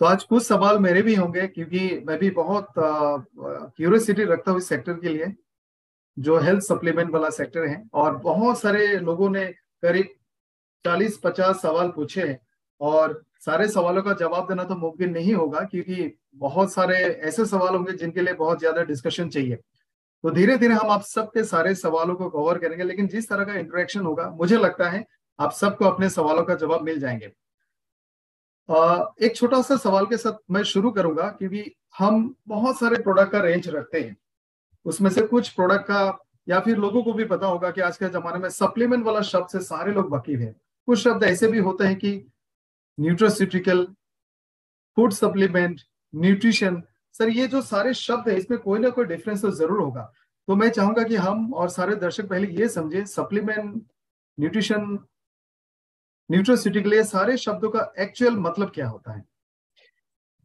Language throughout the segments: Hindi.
तो आज कुछ सवाल मेरे भी होंगे क्योंकि मैं भी बहुत क्यूरियोसिटी रखता हूँ इस सेक्टर के लिए जो हेल्थ सप्लीमेंट वाला सेक्टर है और बहुत सारे लोगों ने करीब चालीस पचास सवाल पूछे हैं और सारे सवालों का जवाब देना तो मुमकिन नहीं होगा क्योंकि बहुत सारे ऐसे सवाल होंगे जिनके लिए बहुत ज्यादा डिस्कशन चाहिए तो धीरे धीरे हम आप सबके सारे सवालों को कवर करेंगे लेकिन जिस तरह का इंटरेक्शन होगा मुझे लगता है आप सबको अपने सवालों का जवाब मिल जाएंगे एक छोटा सा सवाल के साथ मैं शुरू करूंगा क्योंकि हम बहुत सारे प्रोडक्ट का रेंज रखते हैं उसमें से कुछ प्रोडक्ट का या फिर लोगों को भी पता होगा कि आज के जमाने में सप्लीमेंट वाला शब्द से सारे लोग बकीव हैं कुछ शब्द ऐसे भी होते हैं कि nutraceutical food supplement nutrition sir ये जो सारे शब्द है इसमें कोई ना कोई डिफरेंस तो जरूर होगा तो मैं चाहूंगा कि हम और सारे दर्शक पहले ये समझे सप्लीमेंट न्यूट्रिशन न्यूट्रोसिटी hmm. के लिए सारे शब्दों का एक्चुअल मतलब क्या होता है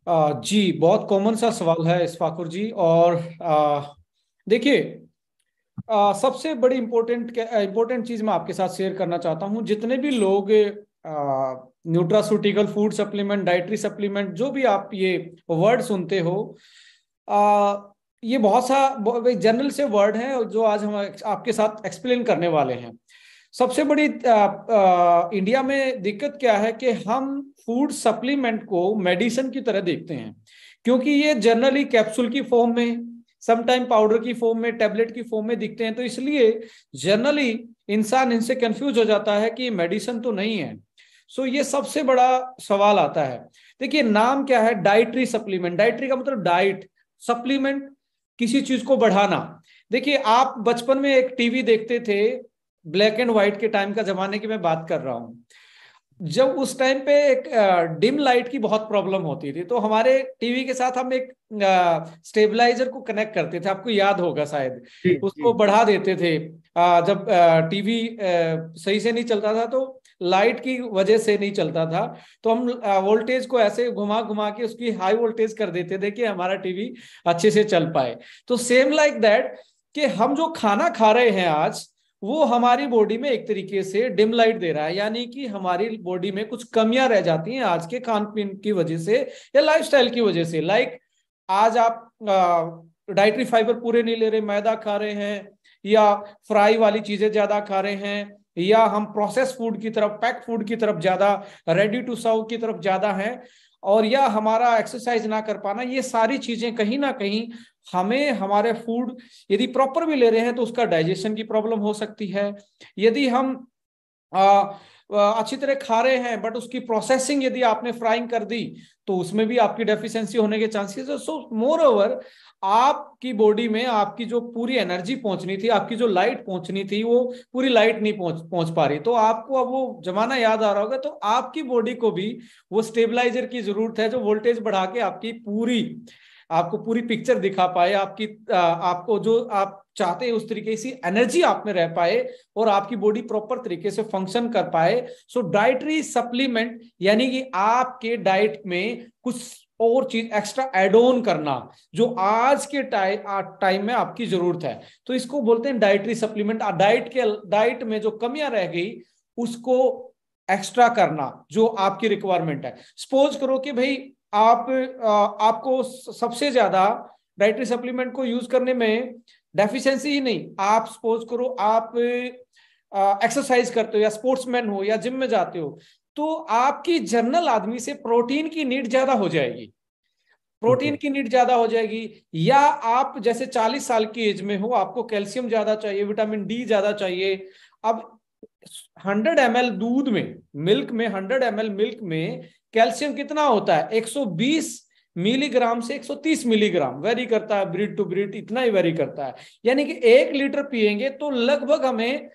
आ, जी बहुत कॉमन सा सवाल है इस फाकुर जी और देखिए सबसे बड़ी इम्पोर्टेंट इम्पोर्टेंट चीज मैं आपके साथ शेयर करना चाहता हूँ जितने भी लोग nutraceutical food supplement dietary supplement जो भी आप ये वर्ड सुनते हो आ, ये बहुत सा जनरल से वर्ड है जो आज हम आपके साथ एक्सप्लेन करने वाले हैं सबसे बड़ी आ, आ, इंडिया में दिक्कत क्या है कि हम फूड सप्लीमेंट को मेडिसिन की तरह देखते हैं क्योंकि ये जनरली कैप्सूल की फॉर्म में समटाइम पाउडर की फॉर्म में टेबलेट की फॉर्म में दिखते हैं तो इसलिए जनरली इंसान इनसे कंफ्यूज हो जाता है कि मेडिसिन तो नहीं है सो so, ये सबसे बड़ा सवाल आता है देखिए नाम क्या है डाइटरी सप्लीमेंट डाइटरी का मतलब डाइट सप्लीमेंट किसी चीज को बढ़ाना देखिए आप बचपन में एक टीवी देखते थे ब्लैक एंड व्हाइट के टाइम का जमाने की मैं बात कर रहा हूँ जब उस टाइम पे एक डिम लाइट की बहुत प्रॉब्लम होती थी तो हमारे टीवी के साथ हम एक स्टेबलाइजर को कनेक्ट करते थे आपको याद होगा शायद उसको बढ़ा देते थे आ, जब आ, टीवी सही से नहीं चलता था तो लाइट की वजह से नहीं चलता था तो हम वोल्टेज को ऐसे घुमा घुमा के उसकी हाई वोल्टेज कर देते थे कि हमारा टीवी अच्छे से चल पाए तो सेम लाइक दैट कि हम जो खाना खा रहे हैं आज वो हमारी बॉडी में एक तरीके से डिम लाइट दे रहा है यानी कि हमारी बॉडी में कुछ कमियां रह जाती हैं आज के खान पीन की वजह से या लाइफस्टाइल की वजह से लाइक आज आप डाइटरी फाइबर पूरे नहीं ले रहे मैदा खा रहे हैं या फ्राई वाली चीजें ज्यादा खा रहे हैं या हम प्रोसेस फूड की तरफ पैक फूड की तरफ ज्यादा रेडी टू सर्व की तरफ ज्यादा हैं और या हमारा एक्सरसाइज ना कर पाना ये सारी चीजें कहीं ना कहीं हमें हमारे फूड यदि प्रॉपर भी ले रहे हैं तो उसका डाइजेशन की प्रॉब्लम हो सकती है यदि हम आ, अच्छी तरह खा रहे हैं बट उसकी प्रोसेसिंग यदि आपने फ्राइंग कर दी तो उसमें भी आपकी डेफिशिएंसी होने के चांसेस है सो मोर ओवर आपकी बॉडी में आपकी जो पूरी एनर्जी पहुंचनी थी आपकी जो लाइट पहुंचनी थी वो पूरी लाइट नहीं पहुंच पहुंच पा रही तो आपको अब वो जमाना याद आ रहा होगा तो आपकी बॉडी को भी वो स्टेबलाइजर की जरूरत है जो वोल्टेज बढ़ा के आपकी पूरी आपको पूरी पिक्चर दिखा पाए आपकी आ, आपको जो आप चाहते हैं उस तरीके से एनर्जी आप में रह पाए और आपकी बॉडी प्रॉपर तरीके से फंक्शन कर पाए सो डाइटरी सप्लीमेंट यानी कि आपके डाइट में कुछ और चीज एक्स्ट्रा एड ऑन करना जो आज के टाइम टाइम में आपकी जरूरत है तो इसको बोलते हैं डाइटरी सप्लीमेंट डाइट के डाइट में जो कमियां रह गई उसको एक्स्ट्रा करना जो आपकी रिक्वायरमेंट है सपोज करो कि भाई आप आ, आपको सबसे ज्यादा डाइटरी सप्लीमेंट को यूज करने में डेफिशिएंसी ही नहीं आप सपोज करो आप एक्सरसाइज करते हो या स्पोर्ट्समैन हो या जिम में जाते हो तो आपकी जनरल आदमी से प्रोटीन की नीड ज्यादा हो जाएगी प्रोटीन की नीड ज्यादा हो जाएगी या आप जैसे 40 साल की एज में हो आपको कैल्शियम ज्यादा चाहिए विटामिन डी ज्यादा चाहिए अब 100 एम दूध में मिल्क में 100 एम मिल्क में कैल्शियम कितना होता है 120 मिलीग्राम से 130 मिलीग्राम वेरी करता है ब्रीड टू ब्रीड इतना ही वेरी करता है यानी कि एक लीटर पिएंगे तो लगभग हमें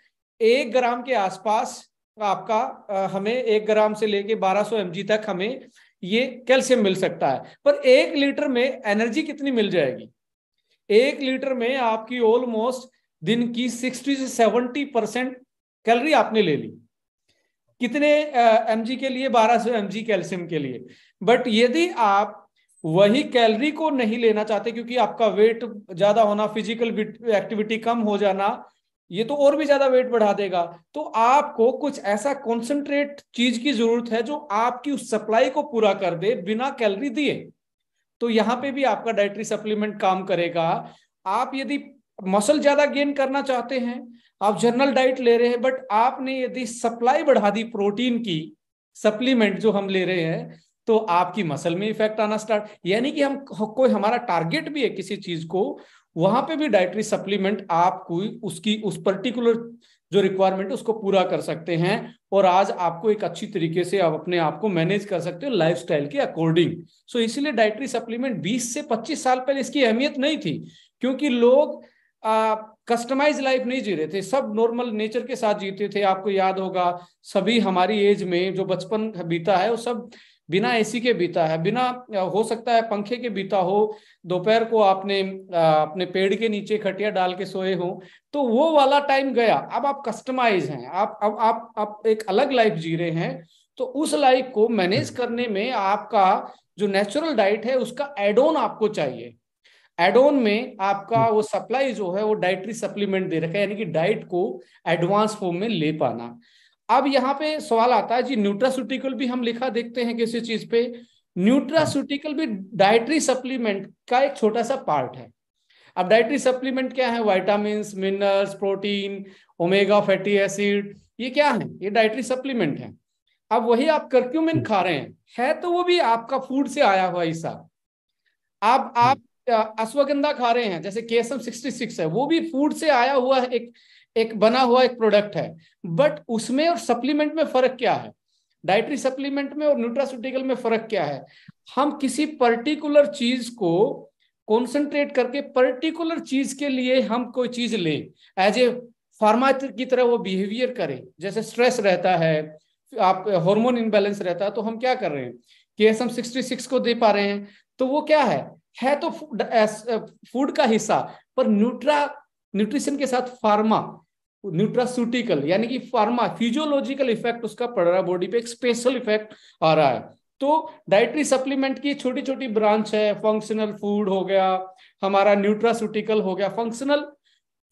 एक ग्राम के आसपास तो आपका हमें एक ग्राम से लेके 1200 सौ तक हमें ये कैल्शियम मिल सकता है पर एक लीटर में एनर्जी कितनी मिल जाएगी एक लीटर में आपकी ऑलमोस्ट दिन की 60 से 70 परसेंट कैलरी आपने ले ली कितने एम के लिए 1200 सौ कैल्शियम के लिए बट यदि आप वही कैलरी को नहीं लेना चाहते क्योंकि आपका वेट ज्यादा होना फिजिकल एक्टिविटी कम हो जाना ये तो और भी ज्यादा वेट बढ़ा देगा तो आपको कुछ ऐसा कॉन्सेंट्रेट चीज की जरूरत है जो आपकी उस सप्लाई को पूरा कर दे बिना कैलरी दिए तो यहां पे भी आपका डायट्री सप्लीमेंट काम करेगा आप यदि मसल ज्यादा गेन करना चाहते हैं आप जनरल डाइट ले रहे हैं बट आपने यदि सप्लाई बढ़ा दी प्रोटीन की सप्लीमेंट जो हम ले रहे हैं तो आपकी मसल में इफेक्ट आना स्टार्ट यानी कि हम कोई हमारा टारगेट भी है किसी चीज को वहां पे भी डायट्री सप्लीमेंट आप कोई उसकी उस पर्टिकुलर जो रिक्वायरमेंट उसको पूरा कर सकते हैं और आज आपको एक अच्छी तरीके से आप अपने आप को मैनेज कर सकते हो लाइफ के अकॉर्डिंग सो so, इसीलिए डायट्री सप्लीमेंट 20 से 25 साल पहले इसकी अहमियत नहीं थी क्योंकि लोग कस्टमाइज लाइफ नहीं जी रहे थे सब नॉर्मल नेचर के साथ जीते थे आपको याद होगा सभी हमारी एज में जो बचपन बीता है वो सब बिना हम्म। एसी के बीता है बिना हो सकता है पंखे के बीता हो दोपहर को आपने अपने पेड़ के नीचे खटिया डाल के सोए हो तो वो वाला टाइम गया अब आप कस्टमाइज हैं आप अब आप, आप एक अलग लाइफ जी रहे हैं तो उस लाइफ को मैनेज हम्म। करने में आपका जो नेचुरल डाइट है उसका एडोन आपको चाहिए एडोन में आपका हम्म। वो सप्लाई जो है वो डाइटरी सप्लीमेंट दे रखा है यानी कि डाइट को एडवांस फॉर्म में ले पाना अब यहाँ पे सवाल आता है जी न्यूट्रास्यूटिकल भी हम लिखा देखते हैं किसी चीज पे न्यूट्रास्यूटिकल भी डायट्री सप्लीमेंट का एक छोटा सा पार्ट है अब डायट्री सप्लीमेंट क्या है vitamin minerals protein omega fatty acid ये क्या है ये डायट्री सप्लीमेंट है अब वही आप कर्क्यूमिन खा रहे हैं है तो वो भी आपका फूड से आया हुआ हिस्सा आप आप अश्वगंधा खा रहे हैं जैसे केसम 66 है वो भी फूड से आया हुआ एक एक बना हुआ एक प्रोडक्ट है बट उसमें और सप्लीमेंट में फर्क क्या है डाइटरी सप्लीमेंट में और न्यूट्रास्यूटिकल में फर्क क्या है हम किसी पर्टिकुलर चीज को कॉन्सेंट्रेट करके पर्टिकुलर चीज के लिए हम कोई चीज ले एज ए फार्मा की तरह वो बिहेवियर करें जैसे स्ट्रेस रहता है आप हार्मोन इनबैलेंस रहता है तो हम क्या कर रहे हैं के एस एम सिक्सटी सिक्स को दे पा रहे हैं तो वो क्या है है तो फूड का हिस्सा पर न्यूट्रा न्यूट्रिशन के साथ फार्मा न्यूट्रास्यूटिकल यानी कि फार्मा फिजियोलॉजिकल इफेक्ट उसका पड़ रहा है बॉडी पे एक स्पेशल इफेक्ट आ रहा है तो डाइटरी सप्लीमेंट की छोटी छोटी ब्रांच है फंक्शनल फूड हो गया हमारा न्यूट्रास्यूटिकल हो गया फंक्शनल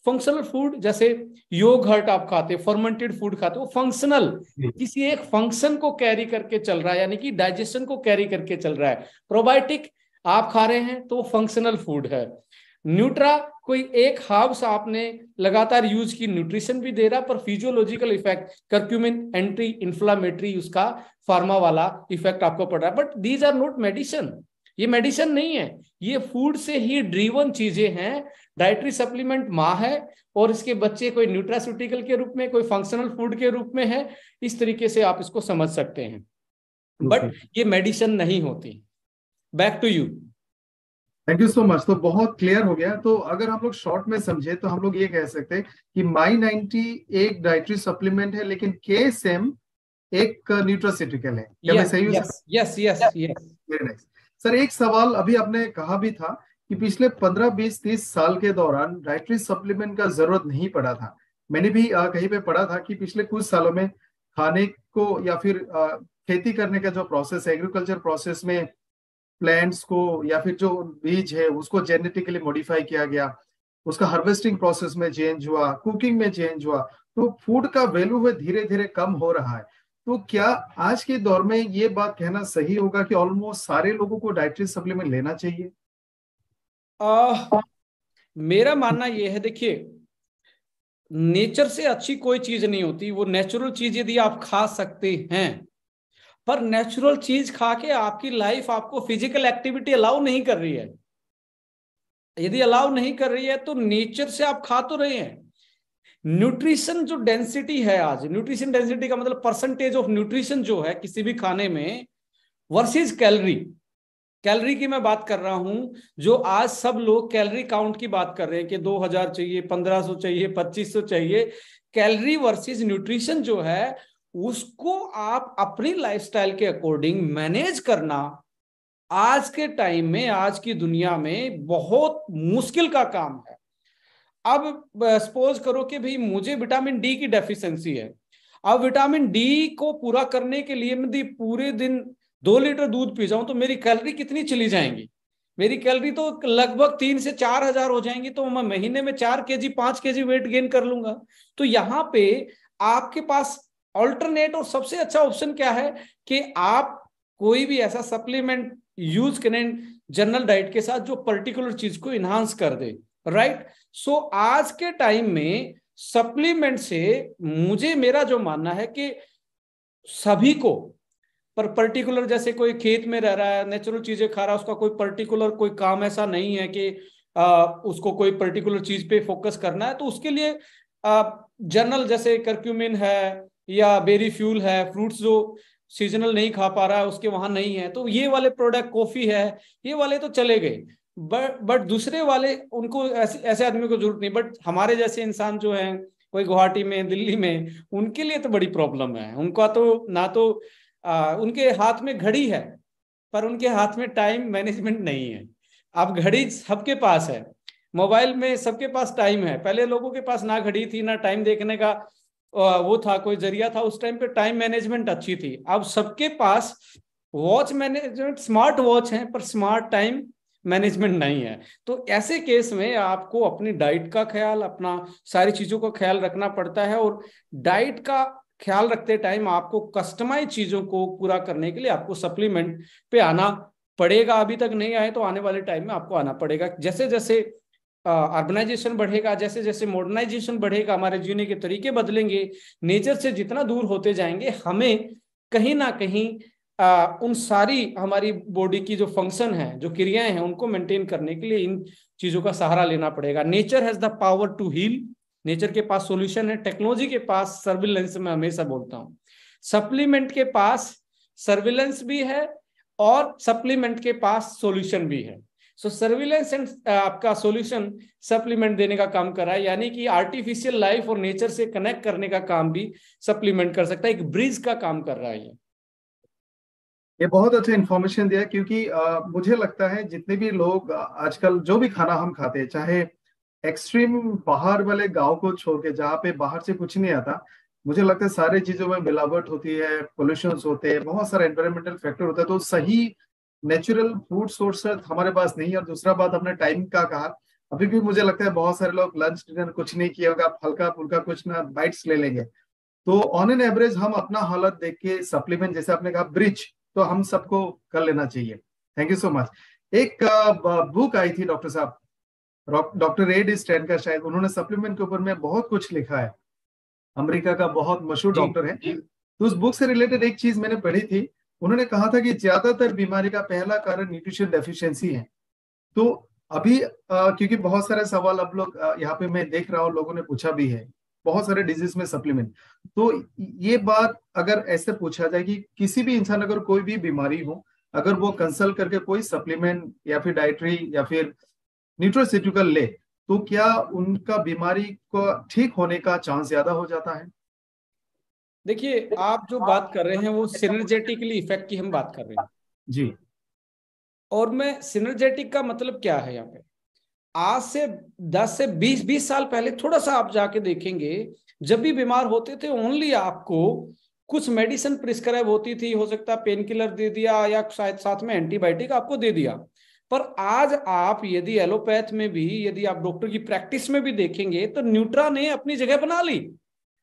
फंक्शनल फूड जैसे योग हर्ट आप खाते फर्मेंटेड फूड खाते वो फंक्शनल किसी एक फंक्शन को कैरी करके चल रहा है यानी कि डाइजेशन को कैरी करके चल रहा है प्रोबायोटिक आप खा रहे हैं तो वो फंक्शनल फूड है न्यूट्रा कोई एक हार्ब्स आपने लगातार यूज की न्यूट्रिशन भी दे रहा पर physiological effect curcumin anti inflammatory उसका फार्मा वाला इफेक्ट आपको पड़ रहा है but these are not medicine ये मेडिसिन नहीं है ये फूड से ही ड्रीवन चीजें हैं डायट्री सप्लीमेंट माँ है और इसके बच्चे कोई न्यूट्रास्यूटिकल के रूप में कोई फंक्शनल फूड के रूप में है इस तरीके से आप इसको समझ सकते हैं बट ये मेडिसिन नहीं होती back to you thank you so much तो बहुत क्लियर हो गया तो अगर हम लोग शॉर्ट में समझे तो हम लोग ये कह सकते हैं कि माई नाइनटी एक डाइटरी सप्लीमेंट है लेकिन के सेम एक न्यूट्रोसिटिकल है क्या yes, सही यस यस यस सर एक सवाल अभी आपने कहा भी था कि पिछले पंद्रह बीस तीस साल के दौरान डाइटरी सप्लीमेंट का जरूरत नहीं पड़ा था मैंने भी आ, कहीं पे पढ़ा था कि पिछले कुछ सालों में खाने को या फिर आ, खेती करने का जो प्रोसेस एग्रीकल्चर प्रोसेस में प्लांट्स को या फिर जो बीज है उसको जेनेटिकली मॉडिफाई किया गया उसका हार्वेस्टिंग प्रोसेस में चेंज हुआ कुकिंग में चेंज हुआ तो फूड का वैल्यू है धीरे धीरे कम हो रहा है तो क्या आज के दौर में ये बात कहना सही होगा कि ऑलमोस्ट सारे लोगों को डायट्री सप्लीमेंट लेना चाहिए आ, मेरा मानना यह है देखिए नेचर से अच्छी कोई चीज नहीं होती वो नेचुरल चीज यदि आप खा सकते हैं पर नेचुरल चीज खा के आपकी लाइफ आपको फिजिकल एक्टिविटी अलाउ नहीं कर रही है यदि अलाउ नहीं कर रही है तो नेचर से आप खा तो रहे हैं न्यूट्रिशन जो डेंसिटी है आज न्यूट्रिशन डेंसिटी का मतलब परसेंटेज ऑफ न्यूट्रिशन जो है किसी भी खाने में वर्सेस कैलरी कैलरी की मैं बात कर रहा हूं जो आज सब लोग कैलरी काउंट की बात कर रहे हैं कि 2000 चाहिए 1500 चाहिए 2500 चाहिए कैलरी वर्सेस न्यूट्रिशन जो है उसको आप अपनी लाइफस्टाइल के अकॉर्डिंग मैनेज करना आज के टाइम में आज की दुनिया में बहुत मुश्किल का काम है अब सपोज करो कि भाई मुझे विटामिन डी की डेफिशिएंसी है अब विटामिन डी को पूरा करने के लिए मैं पूरे दिन दो लीटर दूध पी जाऊं तो मेरी कैलोरी कितनी चली जाएंगी मेरी कैलोरी तो लगभग तीन से चार हजार हो जाएंगी तो मैं महीने में चार के जी पांच के जी वेट गेन कर लूंगा तो यहाँ पे आपके पास ऑल्टरनेट और सबसे अच्छा ऑप्शन क्या है कि आप कोई भी ऐसा सप्लीमेंट यूज करें जनरल डाइट के साथ जो पर्टिकुलर चीज को इनहांस कर दे राइट right? सो so, आज के टाइम में सप्लीमेंट से मुझे मेरा जो मानना है कि सभी को पर पर्टिकुलर जैसे कोई खेत में रह रहा है नेचुरल चीजें खा रहा है उसका कोई पर्टिकुलर कोई काम ऐसा नहीं है कि आ, उसको कोई पर्टिकुलर चीज पे फोकस करना है तो उसके लिए जनरल जैसे करक्यूमिन है या बेरी फ्यूल है फ्रूट्स जो सीजनल नहीं खा पा रहा है उसके वहां नहीं है तो ये वाले प्रोडक्ट कॉफी है ये वाले तो चले गए बट बट दूसरे वाले उनको ऐसे ऐसे आदमी को जरूरत नहीं बट हमारे जैसे इंसान जो है कोई गुवाहाटी में दिल्ली में उनके लिए तो बड़ी प्रॉब्लम है उनका तो ना तो आ, उनके हाथ में घड़ी है पर उनके हाथ में टाइम मैनेजमेंट नहीं है अब घड़ी सबके पास है मोबाइल में सबके पास टाइम है पहले लोगों के पास ना घड़ी थी ना टाइम देखने का वो था कोई जरिया था उस टाइम पे टाइम मैनेजमेंट अच्छी थी अब सबके पास वॉच मैनेजमेंट स्मार्ट वॉच है पर स्मार्ट टाइम मैनेजमेंट नहीं है तो ऐसे केस में आपको अपनी डाइट का ख्याल अपना सारी चीजों का ख्याल रखना पड़ता है और डाइट का ख्याल रखते टाइम आपको कस्टमाइज चीजों को पूरा करने के लिए आपको सप्लीमेंट पे आना पड़ेगा अभी तक नहीं आए तो आने वाले टाइम में आपको आना पड़ेगा जैसे जैसे अर्बनाइजेशन बढ़ेगा जैसे जैसे मॉडर्नाइजेशन बढ़ेगा हमारे जीने के तरीके बदलेंगे नेचर से जितना दूर होते जाएंगे हमें कहीं ना कहीं आ, उन सारी हमारी बॉडी की जो फंक्शन है जो क्रियाएं हैं उनको मेंटेन करने के लिए इन चीजों का सहारा लेना पड़ेगा nature has the power to heal nature के पास सॉल्यूशन है टेक्नोलॉजी के पास सर्विलेंस में हमेशा बोलता हूँ सप्लीमेंट के पास सर्विलेंस भी है और सप्लीमेंट के पास सॉल्यूशन भी है सो सर्विलेंस एंड आपका सॉल्यूशन सप्लीमेंट देने का काम कर रहा है यानी कि आर्टिफिशियल लाइफ और नेचर से कनेक्ट करने का काम भी सप्लीमेंट कर सकता है एक ब्रिज का काम कर रहा है ये ये बहुत अच्छा इन्फॉर्मेशन दिया क्योंकि आ, uh, मुझे लगता है जितने भी लोग uh, आजकल जो भी खाना हम खाते हैं चाहे एक्सट्रीम बाहर वाले गांव को छोड़ के जहाँ पे बाहर से कुछ नहीं आता मुझे लगता है सारी चीजों में मिलावट होती है पोल्यूशन होते हैं बहुत सारे एनवायरमेंटल फैक्टर होता है तो सही नेचुरल फूड सोर्स हमारे पास नहीं और दूसरा बात हमने टाइम का कहा अभी भी मुझे लगता है बहुत सारे लोग लंच डिनर कुछ नहीं किया होगा हल्का फुल्का कुछ ना बाइट्स ले लेंगे तो ऑन एन एवरेज हम अपना हालत देख के सप्लीमेंट जैसे आपने कहा ब्रिज तो हम सबको कर लेना चाहिए थैंक यू सो मच एक बुक आई थी डॉक्टर साहब डॉक्टर एड स्टैन का शायद उन्होंने सप्लीमेंट के ऊपर में बहुत कुछ लिखा है अमेरिका का बहुत मशहूर डॉक्टर है तो उस बुक से रिलेटेड एक चीज मैंने पढ़ी थी उन्होंने कहा था कि ज्यादातर बीमारी का पहला कारण न्यूट्रिशन डेफिशिएंसी है तो अभी आ, क्योंकि बहुत सारे सवाल अब लोग यहाँ पे मैं देख रहा हूँ लोगों ने पूछा भी है बहुत सारे डिजीज में सप्लीमेंट तो ये बात अगर ऐसे पूछा जाए कि किसी भी इंसान अगर कोई भी बीमारी हो अगर वो कंसल्ट करके कोई सप्लीमेंट या फिर डायट्री या फिर न्यूट्रोसिटिकल ले तो क्या उनका बीमारी को ठीक होने का चांस ज्यादा हो जाता है देखिए आप जो बात कर रहे हैं वो सिनर्जेटिकली इफेक्ट की हम बात कर रहे हैं जी और मैं सिनर्जेटिक का मतलब क्या है यहाँ पे आज से 10 से 20 20 साल पहले थोड़ा सा आप जाके देखेंगे जब भी बीमार होते थे ओनली आपको कुछ मेडिसिन प्रिस्क्राइब होती थी हो सकता है पेन किलर दे दिया या शायद साथ में एंटीबायोटिक आपको दे दिया पर आज आप यदि एलोपैथ में भी यदि आप डॉक्टर की प्रैक्टिस में भी देखेंगे तो न्यूट्रा ने अपनी जगह बना ली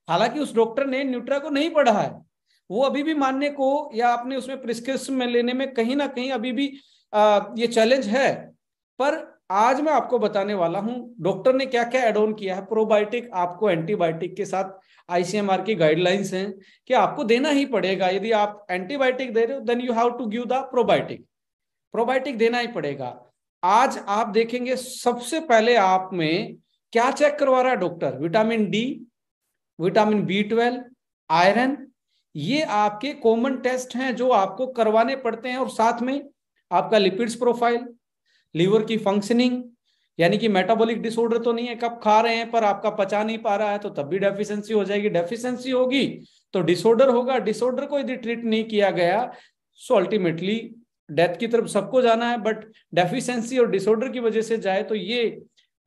हालांकि उस डॉक्टर ने न्यूट्रा को नहीं पढ़ा है वो अभी भी मानने को या आपने उसमें प्रिस्क्रिप्शन में लेने में कहीं ना कहीं अभी भी आ, ये चैलेंज है पर आज मैं आपको बताने वाला हूं डॉक्टर ने क्या क्या एडोन किया है प्रोबायोटिक आपको एंटीबायोटिक के साथ आईसीएमआर की गाइडलाइंस हैं कि आपको देना ही पड़ेगा यदि आप एंटीबायोटिक दे रहे हो then you have to give the probiotic probiotic देना ही पड़ेगा आज आप देखेंगे सबसे पहले आप में क्या चेक करवा रहा है doctor vitamin D vitamin B twelve iron ये आपके कॉमन टेस्ट हैं जो आपको करवाने पड़ते हैं और साथ में आपका लिपिड्स प्रोफाइल लीवर की फंक्शनिंग यानी कि मेटाबॉलिक डिसऑर्डर तो नहीं है कब खा रहे हैं पर आपका पचा नहीं पा रहा है तो तब भी डेफिशिएंसी हो जाएगी डेफिशिएंसी होगी तो डिसऑर्डर होगा डिसऑर्डर को यदि ट्रीट नहीं किया गया सो अल्टीमेटली डेथ की तरफ सबको जाना है बट डेफिशिएंसी और डिसऑर्डर की वजह से जाए तो ये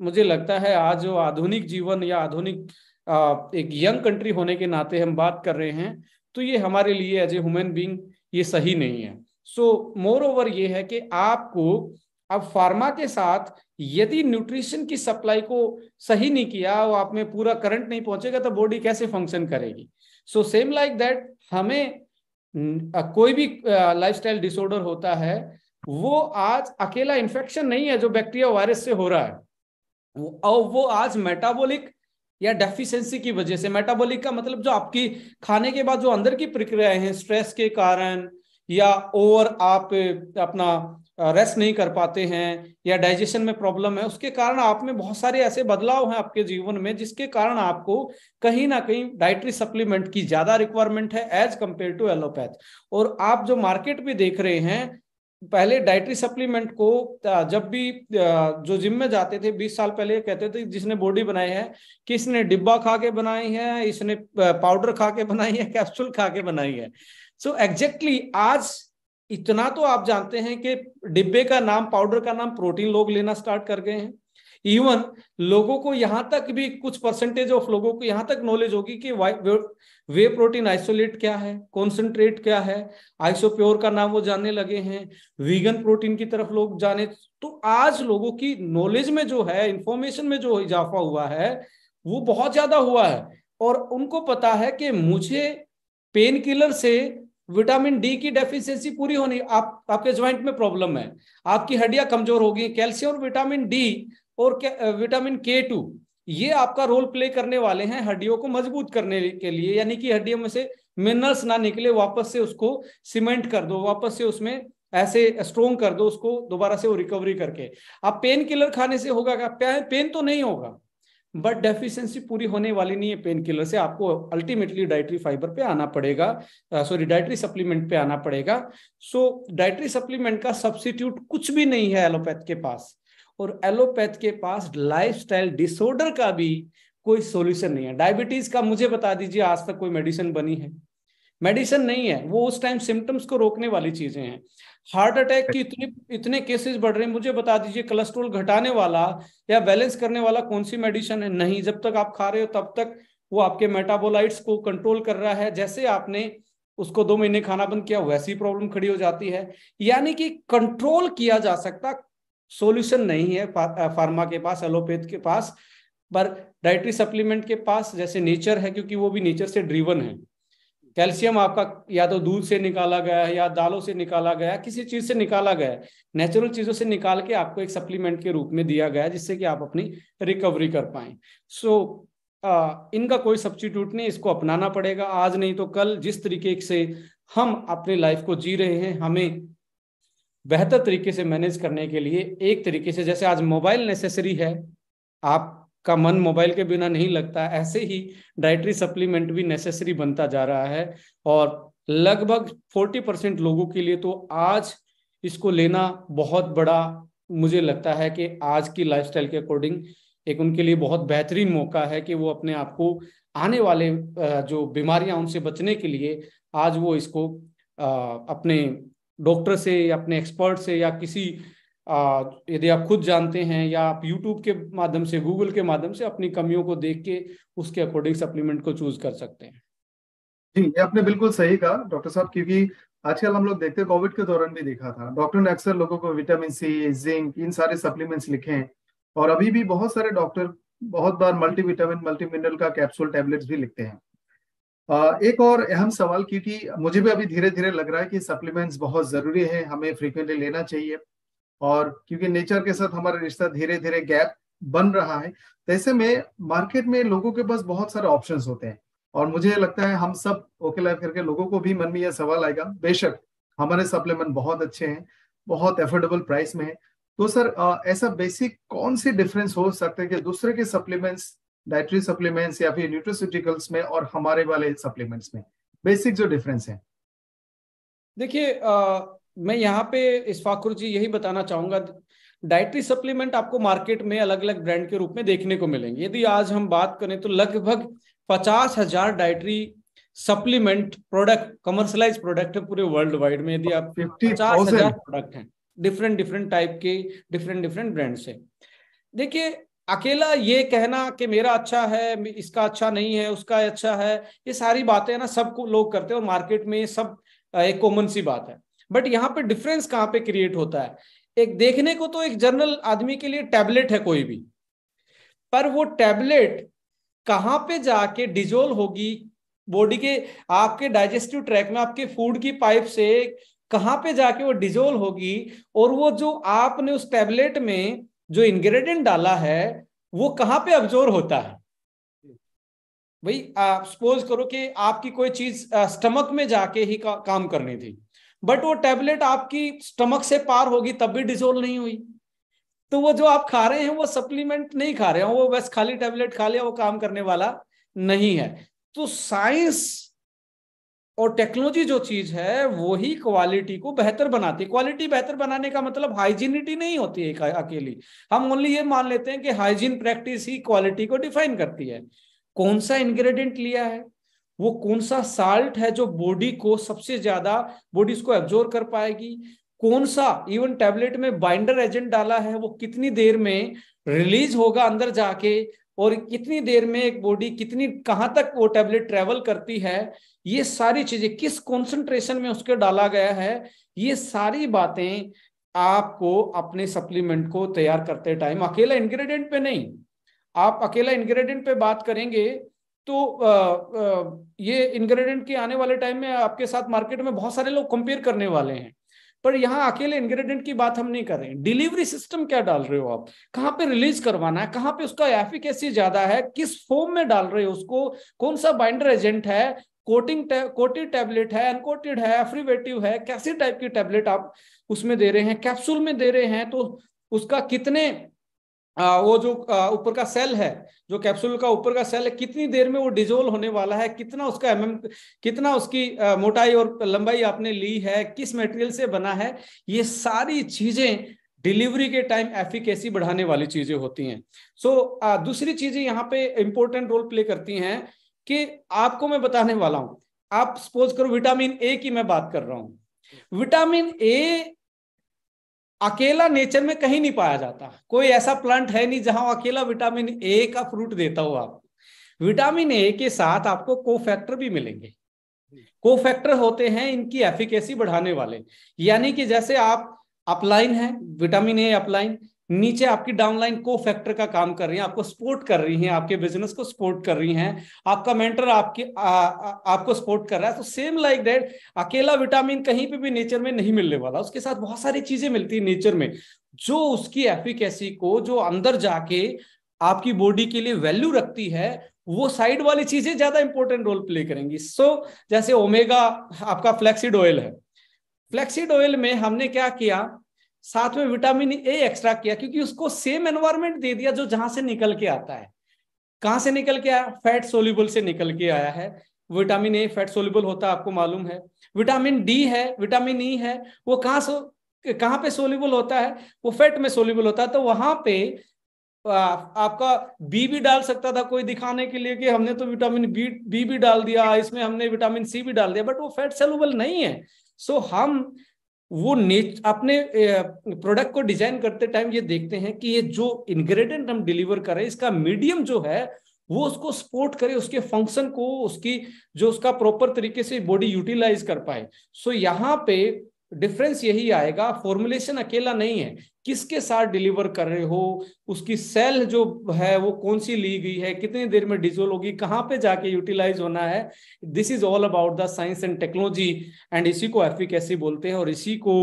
मुझे लगता है आज जो आधुनिक जीवन या आधुनिक एक यंग कंट्री होने के नाते हम बात कर रहे हैं तो ये हमारे लिए एज ए ह्यूमन बींग ये सही नहीं है सो मोर ओवर ये है कि आपको अब फार्मा के साथ यदि न्यूट्रिशन की सप्लाई को सही नहीं किया और आप में पूरा करंट नहीं पहुंचेगा तो बॉडी कैसे फंक्शन करेगी सो सेम लाइक दैट हमें कोई भी लाइफस्टाइल डिसऑर्डर होता है वो आज अकेला इन्फेक्शन नहीं है जो बैक्टीरिया वायरस से हो रहा है और वो आज मेटाबॉलिक या डेफिशिएंसी की वजह से मेटाबॉलिक का मतलब जो आपकी खाने के बाद जो अंदर की प्रक्रियाएं हैं स्ट्रेस के कारण या ओवर आप अपना रेस्ट नहीं कर पाते हैं या डाइजेशन में प्रॉब्लम है उसके कारण आप में बहुत सारे ऐसे बदलाव हैं आपके जीवन में जिसके कारण आपको कहीं ना कहीं डाइटरी सप्लीमेंट की ज्यादा रिक्वायरमेंट है एज कंपेयर टू एलोपैथ और आप जो मार्केट में देख रहे हैं पहले डाइटरी सप्लीमेंट को जब भी जो जिम में जाते थे 20 साल पहले कहते थे जिसने बॉडी बनाई है कि इसने डिब्बा खा के बनाई है इसने पाउडर खा के बनाई है कैप्सूल खा के बनाई है सो so एग्जैक्टली exactly, आज इतना तो आप जानते हैं कि डिब्बे का नाम पाउडर का नाम प्रोटीन लोग लेना स्टार्ट कर गए हैं इवन लोगों को यहाँ तक भी कुछ परसेंटेज ऑफ लोगों को यहाँ तक नॉलेज होगी कि वे प्रोटीन आइसोलेट क्या है कॉन्सेंट्रेट क्या है आइसोप्योर का नाम वो जानने लगे हैं वीगन प्रोटीन की तरफ लोग जाने तो आज लोगों की नॉलेज में जो है इंफॉर्मेशन में जो इजाफा हुआ है वो बहुत ज्यादा हुआ है और उनको पता है कि मुझे पेन किलर से विटामिन डी की डेफिशिएंसी पूरी होनी आप आपके ज्वाइंट में प्रॉब्लम है आपकी हड्डियां कमजोर होगी कैल्शियम और विटामिन डी और विटामिन के टू ये आपका रोल प्ले करने वाले हैं हड्डियों को मजबूत करने के लिए यानी कि हड्डियों में से मिनरल्स ना निकले वापस से उसको सीमेंट कर दो वापस से उसमें ऐसे स्ट्रोंग कर दो उसको दोबारा से वो रिकवरी करके आप पेन किलर खाने से होगा क्या पेन तो नहीं होगा बट डेफिशिएंसी पूरी होने वाली नहीं है पेन किलर से आपको अल्टीमेटली डाइटरी फाइबर पे आना पड़ेगा सॉरी डाइटरी सप्लीमेंट पे आना पड़ेगा सो डाइटरी सप्लीमेंट का सब्सिट्यूट कुछ भी नहीं है एलोपैथ के पास और एलोपैथ के पास लाइफस्टाइल डिसऑर्डर का भी कोई सोल्यूशन नहीं है डायबिटीज का मुझे बता दीजिए आज तक कोई मेडिसिन बनी है मेडिसिन नहीं है वो उस टाइम सिम्टम्स को रोकने वाली चीजें हैं हार्ट अटैक की इतने इतने केसेस बढ़ रहे हैं मुझे बता दीजिए कोलेस्ट्रोल घटाने वाला या बैलेंस करने वाला कौन सी मेडिसिन है नहीं जब तक आप खा रहे हो तब तक वो आपके मेटाबोलाइट्स को कंट्रोल कर रहा है जैसे आपने उसको दो महीने खाना बंद किया वैसी प्रॉब्लम खड़ी हो जाती है यानी कि कंट्रोल किया जा सकता सॉल्यूशन नहीं है फार्मा के पास एलोपैथ के पास पर डाइटरी सप्लीमेंट के पास जैसे नेचर है क्योंकि वो भी नेचर से ड्रीवन है कैल्शियम आपका या तो दूध से निकाला गया है या दालों से निकाला गया किसी चीज से निकाला गया है नेचुरल चीजों से निकाल के आपको एक सप्लीमेंट के रूप में दिया गया है जिससे कि आप अपनी रिकवरी कर पाए सो so, इनका कोई सब्सिट्यूट नहीं इसको अपनाना पड़ेगा आज नहीं तो कल जिस तरीके से हम अपने लाइफ को जी रहे हैं हमें बेहतर तरीके से मैनेज करने के लिए एक तरीके से जैसे आज मोबाइल नेसेसरी है आपका मन मोबाइल के बिना नहीं लगता ऐसे ही डाइटरी सप्लीमेंट भी नेसेसरी बनता जा रहा है और लगभग फोर्टी परसेंट लोगों के लिए तो आज इसको लेना बहुत बड़ा मुझे लगता है कि आज की लाइफस्टाइल के अकॉर्डिंग एक उनके लिए बहुत बेहतरीन मौका है कि वो अपने आप को आने वाले जो बीमारियां उनसे बचने के लिए आज वो इसको अपने डॉक्टर से या अपने एक्सपर्ट से या किसी यदि आप खुद जानते हैं या आप यूट्यूब के माध्यम से गूगल के माध्यम से अपनी कमियों को देख के उसके अकॉर्डिंग सप्लीमेंट को चूज कर सकते हैं जी ये आपने बिल्कुल सही कहा डॉक्टर साहब क्योंकि आजकल हम लोग देखते कोविड के दौरान भी देखा था डॉक्टर ने अक्सर लोगों को विटामिन सी जिंक इन सारे सप्लीमेंट्स लिखे हैं और अभी भी बहुत सारे डॉक्टर बहुत बार मल्टी विटामिन मल्टी मिनरल का कैप्सूल टेबलेट्स भी लिखते हैं एक और अहम सवाल क्योंकि मुझे भी अभी धीरे धीरे लग रहा है कि सप्लीमेंट्स बहुत ज़रूरी है हमें फ्रीक्वेंटली लेना चाहिए और क्योंकि नेचर के साथ हमारा रिश्ता धीरे धीरे गैप बन रहा है तो ऐसे में मार्केट में लोगों के पास बहुत सारे ऑप्शन होते हैं और मुझे लगता है हम सब ओके लाइफ करके लोगों को भी मन में यह सवाल आएगा बेशक हमारे सप्लीमेंट बहुत अच्छे हैं बहुत एफोर्डेबल प्राइस में है तो सर ऐसा बेसिक कौन सी डिफरेंस हो सकते हैं कि दूसरे के सप्लीमेंट्स डायट्री सप्लीमेंट्स या फिर न्यूट्रोसिटिकल्स में और हमारे वाले सप्लीमेंट्स में बेसिक जो डिफरेंस है देखिए मैं यहाँ पे इस फाकुर जी यही बताना चाहूंगा डायट्री सप्लीमेंट आपको मार्केट में अलग अलग ब्रांड के रूप में देखने को मिलेंगे यदि आज हम बात करें तो लगभग पचास हजार dietary supplement product commercialise product है पूरे वर्ल्ड वाइड में यदि आप पचास हजार प्रोडक्ट हैं डिफरेंट डिफरेंट टाइप के डिफरेंट डिफरेंट ब्रांड्स है देखिए अकेला ये कहना कि मेरा अच्छा है इसका अच्छा नहीं है उसका अच्छा है ये सारी बातें ना सब लोग करते हैं और मार्केट में सब एक कॉमन सी बात है बट यहाँ पे डिफरेंस कहाँ पे क्रिएट होता है एक देखने को तो एक जनरल आदमी के लिए टैबलेट है कोई भी पर वो टैबलेट कहाँ पे जाके डिजोल्व होगी बॉडी के आपके डाइजेस्टिव ट्रैक में आपके फूड की पाइप से कहाँ पे जाके वो डिजोल्व होगी और वो जो आपने उस टैबलेट में जो इंग्रेडिएंट डाला है वो कहाँ पे अब्जोर होता है भाई आप सपोज करो कि आपकी कोई चीज स्टमक में जाके ही का, काम करनी थी बट वो टैबलेट आपकी स्टमक से पार होगी तब भी डिजोल्व नहीं हुई तो वो जो आप खा रहे हैं वो सप्लीमेंट नहीं खा रहे हैं वो बस खाली टैबलेट खा लिया वो काम करने वाला नहीं है तो साइंस और टेक्नोलॉजी जो चीज है वो ही क्वालिटी को बेहतर बनाती है क्वालिटी बेहतर बनाने का मतलब हाइजीनिटी नहीं होती है अकेली हम ओनली ये मान लेते हैं कि हाइजीन प्रैक्टिस ही क्वालिटी को डिफाइन करती है कौन सा इंग्रेडिएंट लिया है वो कौन सा साल्ट है जो बॉडी को सबसे ज्यादा बॉडी इसको एब्जोर्व कर पाएगी कौन सा इवन टैबलेट में बाइंडर एजेंट डाला है वो कितनी देर में रिलीज होगा अंदर जाके और कितनी देर में एक बॉडी कितनी कहां तक वो टेबलेट ट्रेवल करती है ये सारी चीजें किस कॉन्सेंट्रेशन में उसके डाला गया है ये सारी बातें आपको अपने सप्लीमेंट को तैयार करते टाइम अकेला इंग्रेडिएंट पे नहीं आप अकेला इंग्रेडिएंट पे बात करेंगे तो आ, आ, ये इंग्रेडिएंट के आने वाले टाइम में आपके साथ मार्केट में बहुत सारे लोग कंपेयर करने वाले हैं पर यहाँ अकेले इंग्रेडिएंट की बात हम नहीं कर रहे हैं डिलीवरी सिस्टम क्या डाल रहे हो आप कहाँ पे रिलीज करवाना है कहाँ पे उसका एफिकेसी ज्यादा है किस फॉर्म में डाल रहे हो उसको कौन सा बाइंडर एजेंट है कोटिंग कोटेड टैबलेट है अनकोटेड है एफ्रीवेटिव है कैसे टाइप की टैबलेट आप उसमें दे रहे हैं कैप्सूल में दे रहे हैं तो उसका कितने आ, वो जो ऊपर का सेल है जो कैप्सूल का ऊपर का सेल है कितनी देर में वो डिजोल्व होने वाला है कितना उसका एम mm, कितना उसकी आ, मोटाई और लंबाई आपने ली है किस मटेरियल से बना है ये सारी चीजें डिलीवरी के टाइम एफिकेसी बढ़ाने वाली चीजें होती हैं सो so, दूसरी चीजें यहाँ पे इंपॉर्टेंट रोल प्ले करती हैं कि आपको मैं बताने वाला हूं आप सपोज करो विटामिन ए की मैं बात कर रहा हूं विटामिन ए अकेला नेचर में कहीं नहीं पाया जाता कोई ऐसा प्लांट है नहीं जहां अकेला विटामिन ए का फ्रूट देता हो आप विटामिन ए के साथ आपको कोफैक्टर भी मिलेंगे कोफैक्टर होते हैं इनकी एफिकेसी बढ़ाने वाले यानी कि जैसे आप अपलाइन है विटामिन ए अपलाइन नीचे आपकी डाउनलाइन को फैक्टर का काम कर रही है आपको सपोर्ट कर रही है आपके बिजनेस को सपोर्ट कर रही हैं आपका मेंटर आपके आ, आ, आपको सपोर्ट कर रहा है तो सेम लाइक दैट अकेला विटामिन कहीं पे भी नेचर में नहीं मिलने वाला उसके साथ बहुत सारी चीजें मिलती है नेचर में जो उसकी एफिकेसी को जो अंदर जाके आपकी बॉडी के लिए वैल्यू रखती है वो साइड वाली चीजें ज्यादा इंपॉर्टेंट रोल प्ले करेंगी सो so, जैसे ओमेगा आपका फ्लैक्सीड ऑयल है फ्लैक्सीड ऑयल में हमने क्या किया साथ में विटामिन ए एक्स्ट्रा किया क्योंकि उसको सेम एनवायरमेंट दे दिया जो जहां से निकल के आता है कहां से निकल के आया फैट सोल्यूबल से निकल के आया है विटामिन ए फैट सोल्यूबल होता है आपको मालूम है विटामिन डी है विटामिन ई e है वो कहाँ से कहां पे सोल्यूबल होता है वो फैट में सोल्यूबल होता है तो वहां पे आ, आपका बी भी डाल सकता था कोई दिखाने के लिए कि हमने तो विटामिन बी बी भी डाल दिया इसमें हमने विटामिन सी भी डाल दिया बट वो फैट सोल्यूबल नहीं है सो हम वो नेच अपने प्रोडक्ट को डिजाइन करते टाइम ये देखते हैं कि ये जो इंग्रेडिएंट हम डिलीवर करें इसका मीडियम जो है वो उसको सपोर्ट करे उसके फंक्शन को उसकी जो उसका प्रॉपर तरीके से बॉडी यूटिलाइज कर पाए सो so, यहाँ पे डिफरेंस यही आएगा फॉर्मुलेशन अकेला नहीं है किसके साथ डिलीवर कर रहे हो उसकी सेल जो है वो कौन सी ली गई है कितनी देर में डिजोल होगी कहाँ पे जाके यूटिलाइज होना है this is all about the science and technology and इसी को एफिकेसी बोलते हैं और इसी को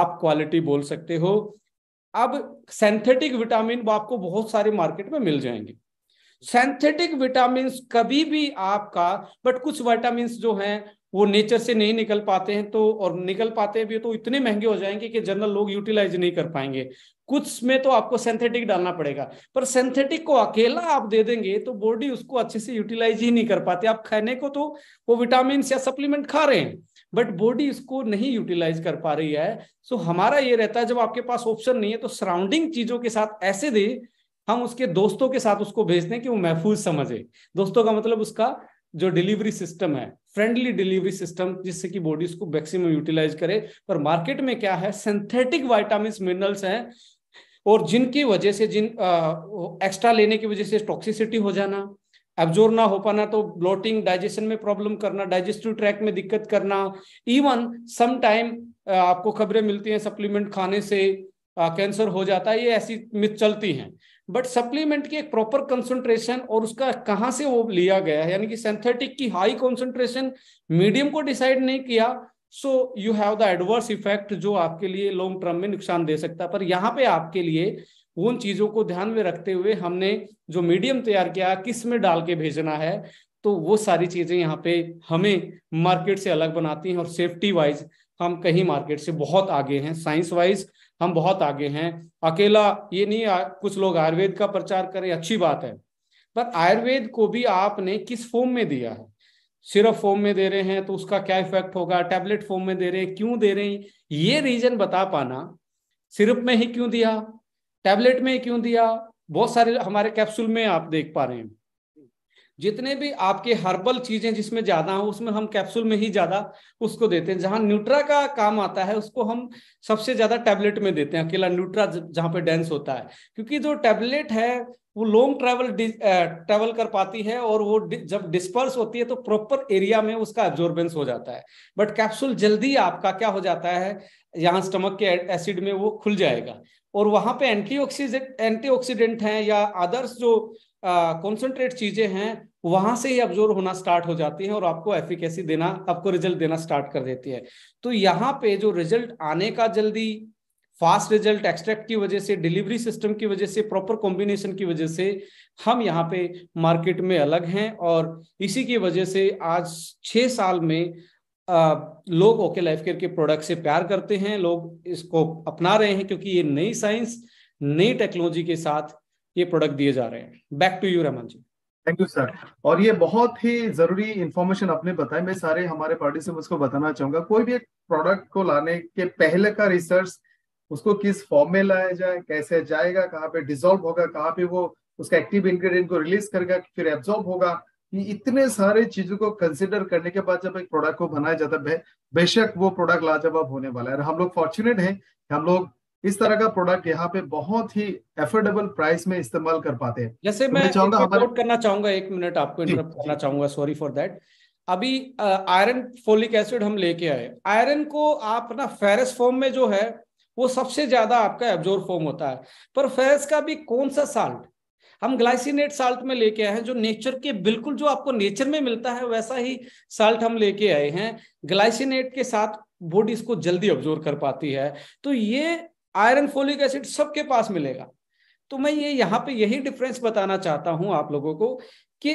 आप क्वालिटी बोल सकते हो अब सेंथेटिक विटामिन आपको बहुत सारे मार्केट में मिल जाएंगे सेंथेटिक विटामिन कभी भी आपका बट कुछ विटामिन जो हैं वो नेचर से नहीं निकल पाते हैं तो और निकल पाते भी तो इतने महंगे हो जाएंगे कि जनरल लोग यूटिलाइज नहीं कर पाएंगे कुछ में तो आपको सेंथेटिक डालना पड़ेगा पर सेंथेटिक को अकेला आप दे देंगे तो बॉडी उसको अच्छे से यूटिलाइज ही नहीं कर पाती आप खाने को तो वो विटामिन या सप्लीमेंट खा रहे हैं बट बॉडी इसको नहीं यूटिलाइज कर पा रही है सो हमारा ये रहता है जब आपके पास ऑप्शन नहीं है तो सराउंडिंग चीजों के साथ ऐसे दे हम उसके दोस्तों के साथ उसको भेज दें कि वो महफूज समझे दोस्तों का मतलब उसका जो डिलीवरी सिस्टम है फ्रेंडली डिलीवरी सिस्टम जिससे कि बॉडीज को मैक्सिमम यूटिलाइज करे पर मार्केट में क्या है सिंथेटिक वाइटामिन मिनरल्स हैं और जिनकी वजह से जिन एक्स्ट्रा लेने की वजह से टॉक्सिसिटी हो जाना एब्जोर ना हो पाना तो ब्लोटिंग डाइजेशन में प्रॉब्लम करना डाइजेस्टिव ट्रैक में दिक्कत करना इवन सम टाइम आपको खबरें मिलती हैं सप्लीमेंट खाने से कैंसर हो जाता है ये ऐसी मिथ चलती हैं बट सप्लीमेंट की एक प्रॉपर कंसंट्रेशन और उसका कहाँ से वो लिया गया है यानी कि सिंथेटिक की हाई कंसंट्रेशन मीडियम को डिसाइड नहीं किया so you have the adverse effect जो आपके लिए लॉन्ग टर्म में नुकसान दे सकता है पर यहाँ पे आपके लिए उन चीजों को ध्यान में रखते हुए हमने जो मीडियम तैयार किया किस में डाल के भेजना है तो वो सारी चीजें यहाँ पे हमें मार्केट से अलग बनाती हैं और सेफ्टी वाइज हम कहीं मार्केट से बहुत आगे हैं साइंस वाइज हम बहुत आगे हैं अकेला ये नहीं आ, कुछ लोग आयुर्वेद का प्रचार करें अच्छी बात है पर आयुर्वेद को भी आपने किस फॉर्म में दिया है सिर्फ फॉर्म में दे रहे हैं तो उसका क्या इफेक्ट होगा टैबलेट फॉर्म में दे रहे हैं क्यों दे रहे हैं ये रीजन बता पाना सिर्फ में ही क्यों दिया टैबलेट में ही क्यों दिया बहुत सारे हमारे कैप्सूल में आप देख पा रहे हैं जितने भी आपके हर्बल चीजें जिसमें ज्यादा हो उसमें हम कैप्सूल में ही ज्यादा उसको देते हैं जहां न्यूट्रा का काम आता है उसको हम सबसे ज्यादा टैबलेट में देते हैं अकेला न्यूट्रा जहां पे डेंस होता है क्योंकि जो टैबलेट है वो लॉन्ग ट्रैवल ट्रैवल कर पाती है और वो डि, जब डिस्पर्स होती है तो प्रॉपर एरिया में उसका एब्जॉर्बेंस हो जाता है बट कैप्सूल जल्दी आपका क्या हो जाता है यहाँ स्टमक के एसिड में वो खुल जाएगा और वहां पे एंटीऑक्सीडेंट एंटीऑक्सीडेंट हैं या अदर्स जो कॉन्सेंट्रेट चीजें हैं वहां से ही ऑब्जर्व होना स्टार्ट हो जाती है और आपको एफिकेसी देना आपको रिजल्ट देना स्टार्ट कर देती है तो यहाँ पे जो रिजल्ट आने का जल्दी फास्ट रिजल्ट एक्सट्रैक्ट की वजह से डिलीवरी सिस्टम की वजह से प्रॉपर कॉम्बिनेशन की वजह से हम यहाँ पे मार्केट में अलग हैं और इसी की वजह से आज छः साल में आ, लोग ओके लाइफ केयर के प्रोडक्ट से प्यार करते हैं लोग इसको अपना रहे हैं क्योंकि ये नई साइंस नई टेक्नोलॉजी के साथ ये प्रोडक्ट दिए जा रहे हैं back to you Raman ji thank you sir और ये बहुत ही जरूरी इन्फॉर्मेशन आपने बताया मैं सारे हमारे पार्टिसिपेंट्स को बताना चाहूंगा कोई भी एक प्रोडक्ट को लाने के पहले का रिसर्च उसको किस फॉर्म में लाया जाए कैसे जाएगा कहाँ पे डिजोल्व होगा कहाँ पे वो उसका एक्टिव इंग्रेडिएंट को रिलीज करेगा फिर एब्जॉर्ब होगा ये इतने सारे चीजों को कंसिडर करने के बाद जब एक प्रोडक्ट को बनाया जाता है बेशक वो प्रोडक्ट लाजवाब होने वाला है और हम लोग फॉर्चुनेट है हम लोग इस तरह का प्रोडक्ट यहाँ पे बहुत ही एफोर्डेबल प्राइस में इस्तेमाल कर पाते हैं जैसे तो मैं चाहूंगा हमारे... करना चाहूंगा एक मिनट आपको इंटरप्ट करना चाहूंगा सॉरी फॉर दैट अभी आयरन फोलिक एसिड हम लेके आए आयरन को आप ना फेरस फॉर्म में जो है वो सबसे ज्यादा आपका एब्जोर्व फॉर्म होता है पर फेरस का भी कौन सा साल्ट हम ग्लाइसिनेट साल्ट में लेके आए हैं जो नेचर के बिल्कुल जो आपको नेचर में मिलता है वैसा ही साल्ट हम लेके आए हैं ग्लाइसिनेट के साथ बॉडी इसको जल्दी ऑब्जोर्व कर पाती है तो ये आयरन फोलिक एसिड सबके पास मिलेगा तो मैं ये यहाँ पे यही डिफरेंस बताना चाहता हूँ आप लोगों को कि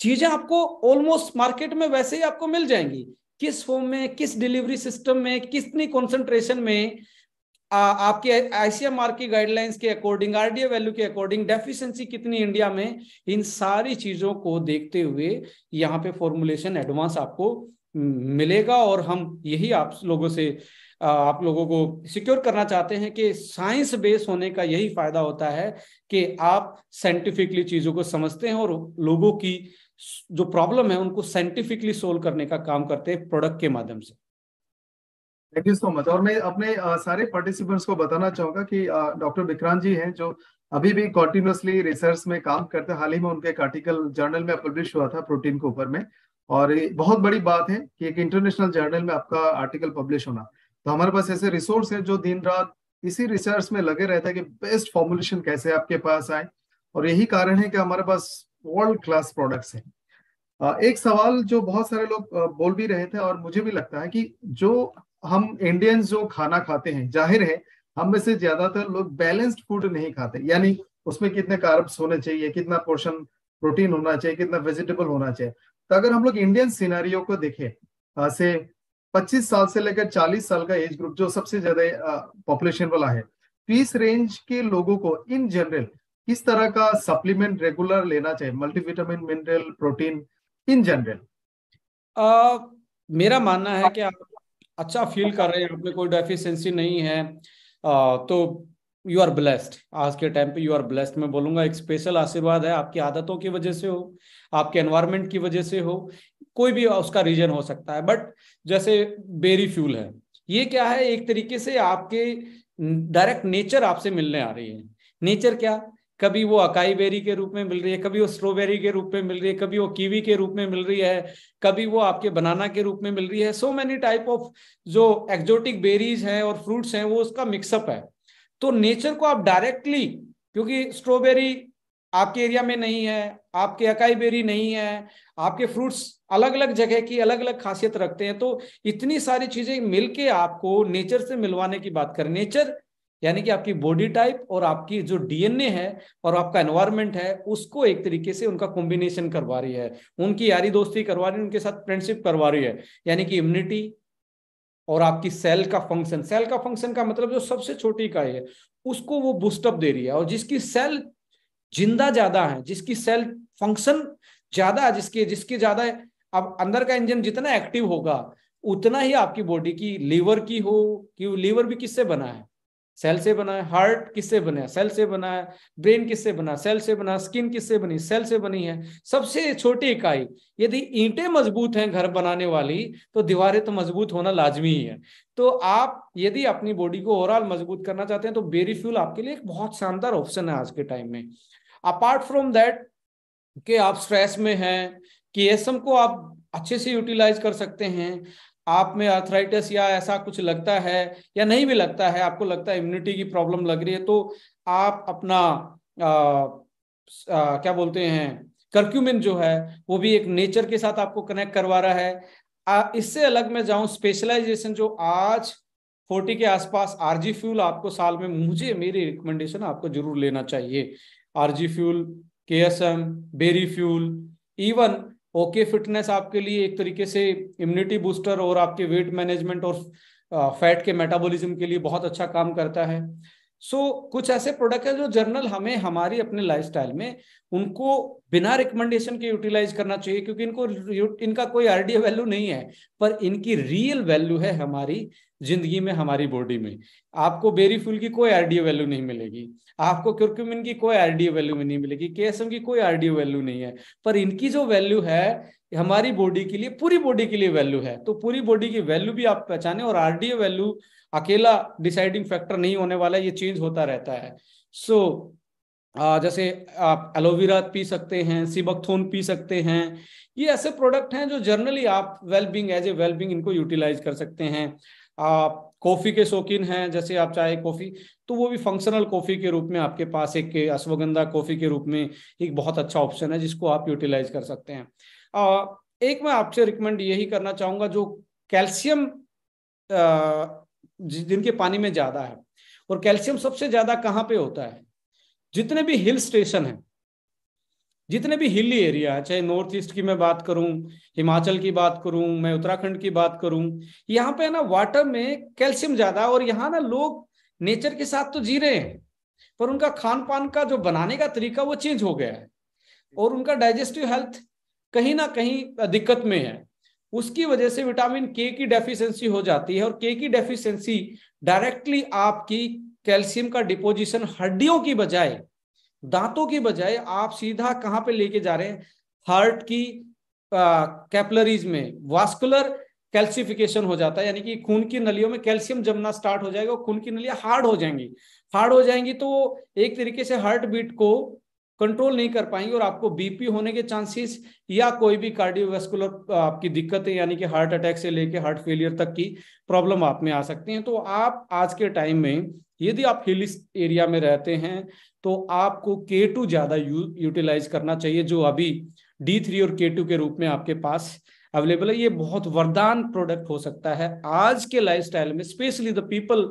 चीजें आपको ऑलमोस्ट मार्केट में वैसे ही आपको मिल जाएंगी किस फॉर्म में किस डिलीवरी सिस्टम में कितनी कॉन्सेंट्रेशन में आ, आपके आईसीएमआर की गाइडलाइंस के अकॉर्डिंग आरडीए वैल्यू के अकॉर्डिंग डेफिशिएंसी कितनी इंडिया में इन सारी चीजों को देखते हुए यहाँ पे फॉर्मुलेशन एडवांस आपको मिलेगा और हम यही आप लोगों से आप लोगों को सिक्योर करना चाहते हैं कि साइंस बेस होने का यही फायदा होता है कि आप साइंटिफिकली चीज़ों को समझते हैं और लोगों की जो प्रॉब्लम है उनको साइंटिफिकली सोल्व करने का काम करते हैं प्रोडक्ट के माध्यम से थैंक यू सो मच और मैं अपने सारे पार्टिसिपेंट्स को बताना चाहूंगा कि डॉक्टर विक्रांत जी हैं जो अभी भी कॉन्टिन्यूसली रिसर्च में काम करते हैं हाल ही में उनके एक आर्टिकल जर्नल में पब्लिश हुआ था प्रोटीन के ऊपर में और बहुत बड़ी बात है कि एक इंटरनेशनल जर्नल में आपका आर्टिकल पब्लिश होना तो हमारे पास ऐसे रिसोर्स है जो दिन रात इसी रिसर्च में लगे रहता है कि बेस्ट फॉर्मुलेशन कैसे आपके पास आए और यही कारण है कि हमारे पास वर्ल्ड क्लास प्रोडक्ट्स हैं एक सवाल जो बहुत सारे लोग बोल भी रहे थे और मुझे भी लगता है कि जो हम इंडियंस जो खाना खाते हैं जाहिर है हम में से ज्यादातर लोग बैलेंस्ड फूड नहीं खाते यानी उसमें कितने कार्ब्स होने चाहिए कितना पोर्शन प्रोटीन होना चाहिए कितना वेजिटेबल होना चाहिए तो अगर हम लोग इंडियन सीनारियों को देखें से 25 साल से लेकर 40 साल का एज ग्रुप जो सबसे ज्यादा पॉपुलेशन वाला है तो इस रेंज के लोगों को इन जनरल किस तरह का सप्लीमेंट रेगुलर लेना चाहिए multivitamin mineral protein in general मेरा मानना है कि आप अच्छा फील कर रहे हैं आप में कोई डेफिशिएंसी नहीं है आ, तो यू आर ब्लेस्ड आज के टाइम पे यू आर ब्लेस्ड मैं बोलूंगा एक स्पेशल आशीर्वाद है आपकी आदतों की वजह से हो आपके एनवायरमेंट की वजह से हो कोई भी उसका रीजन हो सकता है बट जैसे बेरी फ्यूल है ये क्या है एक तरीके से आपके डायरेक्ट नेचर आपसे मिलने आ रही है नेचर क्या कभी वो अकाई बेरी के रूप में मिल रही है कभी वो स्ट्रॉबेरी के रूप में मिल रही है कभी वो कीवी के रूप में मिल रही है कभी वो आपके बनाना के रूप में मिल रही है सो मेनी टाइप ऑफ जो एक्जोटिक बेरीज हैं और फ्रूट्स हैं वो उसका मिक्सअप है तो नेचर को आप डायरेक्टली क्योंकि स्ट्रॉबेरी आपके एरिया में नहीं है आपके अकाई बेरी नहीं है आपके फ्रूट्स अलग अलग जगह की अलग अलग खासियत रखते हैं तो इतनी सारी चीजें मिलके आपको नेचर से मिलवाने की बात करें नेचर यानी कि आपकी बॉडी टाइप और आपकी जो डीएनए है और आपका एनवायरमेंट है उसको एक तरीके से उनका कॉम्बिनेशन करवा रही है उनकी यारी दोस्ती करवा रही है उनके साथ फ्रेंडशिप करवा रही है यानी कि इम्यूनिटी और आपकी सेल का फंक्शन सेल का फंक्शन का मतलब जो सबसे छोटी इकाई है उसको वो बूस्टअप दे रही है और जिसकी सेल जिंदा ज्यादा है जिसकी सेल फंक्शन ज्यादा है जिसके जिसके ज्यादा है अब अंदर का इंजन जितना एक्टिव होगा उतना ही आपकी बॉडी की लीवर की हो कि लीवर भी किससे बना है सेल से बना है हार्ट किससे बना है सेल से बना है ब्रेन किससे बना सेल से बना स्किन किससे बनी सेल से बनी है सबसे छोटी इकाई यदि ईंटें मजबूत हैं घर बनाने वाली तो दीवारें तो मजबूत होना लाजमी ही है तो आप यदि अपनी बॉडी को ओवरऑल मजबूत करना चाहते हैं तो बेरी फ्यूल आपके लिए एक बहुत शानदार ऑप्शन है आज के टाइम में अपार्ट फ्रॉम दैट कि आप स्ट्रेस में हैं कि एसम को आप अच्छे से यूटिलाइज कर सकते हैं आप में अर्थराइटिस या ऐसा कुछ लगता है या नहीं भी लगता है आपको लगता है इम्यूनिटी की प्रॉब्लम लग रही है तो आप अपना आ, आ, क्या बोलते हैं कर्क्यूमिन जो है वो भी एक नेचर के साथ आपको कनेक्ट करवा रहा है आ, इससे अलग मैं जाऊं स्पेशलाइजेशन जो आज फोर्टी के आसपास आरजी फ्यूल आपको साल में मुझे मेरी रिकमेंडेशन आपको जरूर लेना चाहिए RG fuel K S M berry fuel even OK fitness आपके लिए एक तरीके से इम्यूनिटी बूस्टर और आपके वेट मैनेजमेंट और फैट के मेटाबॉलिज्म के लिए बहुत अच्छा काम करता है सो so, कुछ ऐसे प्रोडक्ट है जो जर्नल हमें हमारी अपने लाइफस्टाइल में उनको बिना रिकमेंडेशन के यूटिलाइज करना चाहिए क्योंकि इनको इनका कोई आरडी वैल्यू नहीं है पर इनकी रियल वैल्यू है हमारी जिंदगी में हमारी बॉडी में आपको बेरी फूल की कोई आरडीए वैल्यू नहीं मिलेगी आपको क्यूरक्यूमिन की कोई आरडीए वैल्यू नहीं मिलेगी के की कोई आरडीए वैल्यू नहीं है पर इनकी जो वैल्यू है हमारी बॉडी के लिए पूरी बॉडी के लिए वैल्यू है तो पूरी बॉडी की वैल्यू भी आप पहचाने और आरडीए वैल्यू अकेला डिसाइडिंग फैक्टर नहीं होने वाला ये चेंज होता रहता है सो so, जैसे आप एलोवेरा पी सकते हैं सिबकथोन पी सकते हैं ये ऐसे प्रोडक्ट हैं जो जर्नली आप वेलबिंग एज ए वेलबिंग इनको यूटिलाइज कर सकते हैं आप कॉफ़ी के शौकीन हैं जैसे आप चाहे कॉफ़ी तो वो भी फंक्शनल कॉफ़ी के रूप में आपके पास एक अश्वगंधा कॉफ़ी के रूप में एक बहुत अच्छा ऑप्शन है जिसको आप यूटिलाइज कर सकते हैं आ, एक मैं आपसे रिकमेंड यही करना चाहूंगा जो कैल्शियम जिनके पानी में ज्यादा है और कैल्शियम सबसे ज्यादा कहाँ पे होता है जितने भी हिल स्टेशन है जितने भी हिली एरिया है चाहे नॉर्थ ईस्ट की मैं बात करूं हिमाचल की बात करूं मैं उत्तराखंड की बात करूं यहाँ पे ना वाटर में कैल्शियम ज्यादा और यहाँ ना लोग नेचर के साथ तो जी रहे हैं पर उनका खान पान का जो बनाने का तरीका वो चेंज हो गया है और उनका डाइजेस्टिव हेल्थ कहीं ना कहीं दिक्कत में है उसकी वजह से विटामिन के की डेफिशिएंसी हो जाती है और के की डेफिशिएंसी डायरेक्टली आपकी कैल्शियम का डिपोजिशन हड्डियों की बजाय दांतों की बजाय आप सीधा कहां पे लेके जा रहे हैं हार्ट की कैपलरीज में वास्कुलर कैल्सिफिकेशन हो जाता है यानी कि खून की नलियों में कैल्शियम जमना स्टार्ट हो जाएगा खून की नलियां हार्ड हो जाएंगी हार्ड हो जाएंगी तो एक तरीके से हार्ट बीट को कंट्रोल नहीं कर पाएंगे और आपको बीपी होने के चांसेस या कोई भी कार्डियोवेस्कुलर आपकी दिक्कतें यानी कि हार्ट अटैक से लेके हार्ट फेलियर तक की प्रॉब्लम आप में आ सकती हैं तो आप आज के टाइम में यदि आप हिल एरिया में रहते हैं तो आपको के टू ज़्यादा यू, यूटिलाइज करना चाहिए जो अभी डी थ्री और के टू के रूप में आपके पास अवेलेबल है ये बहुत वरदान प्रोडक्ट हो सकता है आज के लाइफ में स्पेशली द पीपल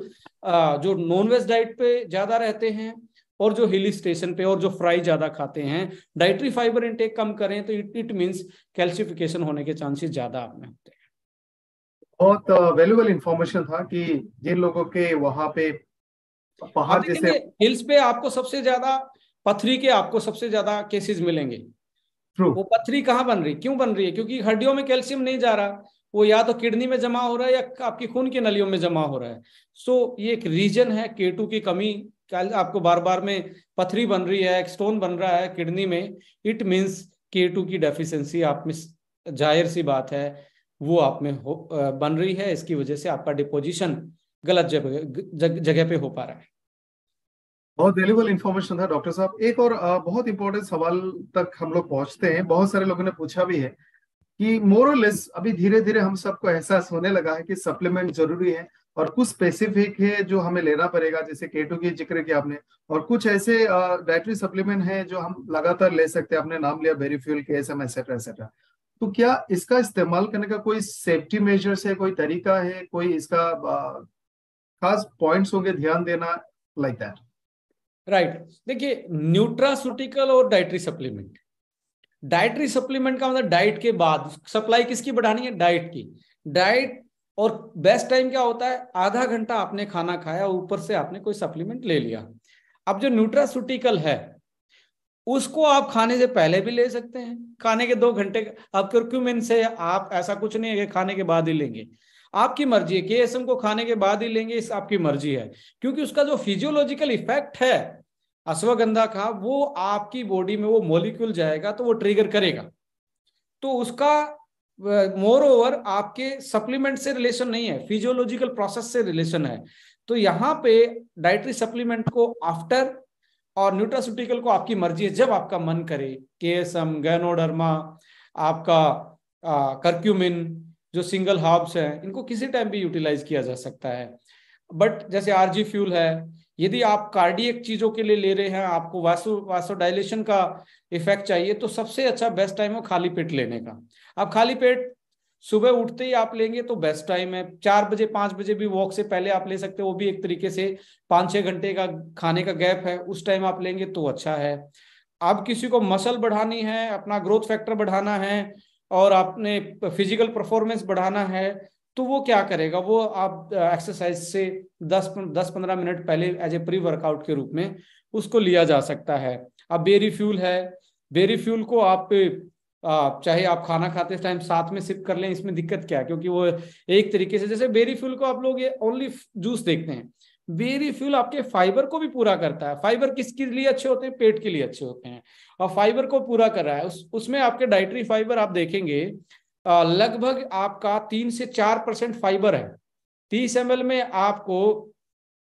जो नॉन वेज डाइट पे ज़्यादा रहते हैं और जो हिल स्टेशन पे और जो फ्राई ज़्यादा खाते हैं डाइट्री फाइबर इनटेक कम करें तो इट इट मीन्स कैल्सिफिकेशन होने के चांसेस ज़्यादा आप में होते हैं बहुत वैल्यूबल इंफॉर्मेशन था कि जिन लोगों के वहां पे पहाड़ जैसे हिल्स पे आपको सबसे ज्यादा पथरी के आपको सबसे ज्यादा केसेस मिलेंगे True. वो पथरी कहाँ बन रही क्यों बन रही है क्योंकि हड्डियों में कैल्शियम नहीं जा रहा वो या तो किडनी में जमा हो रहा है या आपकी खून की नलियों में जमा हो रहा है सो so, ये एक रीजन है केटू की कमी कैल आपको बार बार में पथरी बन रही है स्टोन बन रहा है किडनी में इट मीन्स के टू की डेफिशिएंसी आप में जाहिर सी बात है वो आप में हो बन रही है इसकी वजह से आपका डिपोजिशन गलत जगह जगह पे हो पा रहा है बहुत वेल्यूबल इन्फॉर्मेशन था डॉक्टर साहब एक और बहुत इंपॉर्टेंट सवाल तक हम लोग पहुंचते हैं बहुत सारे लोगों ने पूछा भी है कि मोरलेस अभी धीरे धीरे हम सबको एहसास होने लगा है कि सप्लीमेंट जरूरी है और कुछ स्पेसिफिक है जो हमें लेना पड़ेगा जैसे के टू की जिक्र किया आपने और कुछ ऐसे डायट्री सप्लीमेंट है जो हम लगातार ले सकते हैं आपने नाम लिया बेरीफ्यूल के एस एम एसेट्रा एसेट्रा तो क्या इसका इस्तेमाल करने का कोई सेफ्टी मेजर्स है कोई तरीका है कोई इसका खास पॉइंट्स होंगे ध्यान देना लाइक दैट राइट देखिए न्यूट्रास्यूटिकल और डाइटरी सप्लीमेंट डायट्री सप्लीमेंट का मतलब डाइट के बाद सप्लाई किसकी बढ़ानी है डाइट की डाइट और बेस्ट टाइम क्या होता है आधा घंटा आपने खाना खाया ऊपर से आपने कोई सप्लीमेंट ले लिया अब जो न्यूट्रासूटिकल है उसको आप खाने से पहले भी ले सकते हैं खाने के दो घंटे आप क्यों से आप ऐसा कुछ नहीं है कि खाने के बाद ही लेंगे आपकी मर्जी है के को खाने के बाद ही लेंगे इस आपकी मर्जी है क्योंकि उसका जो फिजियोलॉजिकल इफेक्ट है अश्वगंधा का वो आपकी बॉडी में वो मोलिक्यूल जाएगा तो वो ट्रिगर करेगा तो उसका मोर ओवर आपके सप्लीमेंट से रिलेशन नहीं है फिजियोलॉजिकल प्रोसेस से रिलेशन है तो यहाँ पे डाइटरी सप्लीमेंट को आफ्टर और न्यूट्रास्यूटिकल को आपकी मर्जी है जब आपका मन करे के एस एम गैनोडर्मा आपका करक्यूमिन जो सिंगल हार्ब्स हैं इनको किसी टाइम भी यूटिलाइज किया जा सकता है बट जैसे आरजी फ्यूल है यदि आप कार्डियक चीजों के लिए ले रहे हैं आपको वासो वासोडाइलेशन का इफेक्ट चाहिए तो सबसे अच्छा बेस्ट टाइम है खाली पेट लेने का अब खाली पेट सुबह उठते ही आप लेंगे तो बेस्ट टाइम है चार बजे पांच बजे भी वॉक से पहले आप ले सकते हो वो भी एक तरीके से पांच छह घंटे का खाने का गैप है उस टाइम आप लेंगे तो अच्छा है आप किसी को मसल बढ़ानी है अपना ग्रोथ फैक्टर बढ़ाना है और आपने फिजिकल परफॉर्मेंस बढ़ाना है तो वो क्या करेगा वो आप एक्सरसाइज से दस दस पंद्रह मिनट पहले एज ए प्री वर्कआउट के रूप में उसको लिया जा सकता है अब बेरी फ्यूल है बेरी फ्यूल को आप आप चाहे आप खाना खाते टाइम साथ में सिप कर लें इसमें दिक्कत क्या है क्योंकि वो एक तरीके से जैसे बेरी फ्यूल को आप लोग ये ओनली जूस देखते हैं बेरी फ्यूल आपके फाइबर को भी पूरा करता है फाइबर किसके लिए अच्छे होते हैं पेट के लिए अच्छे होते हैं और फाइबर को पूरा कर रहा है उस उसमें आपके डाइटरी फाइबर आप देखेंगे लगभग आपका तीन से चार परसेंट फाइबर है तीस एम में आपको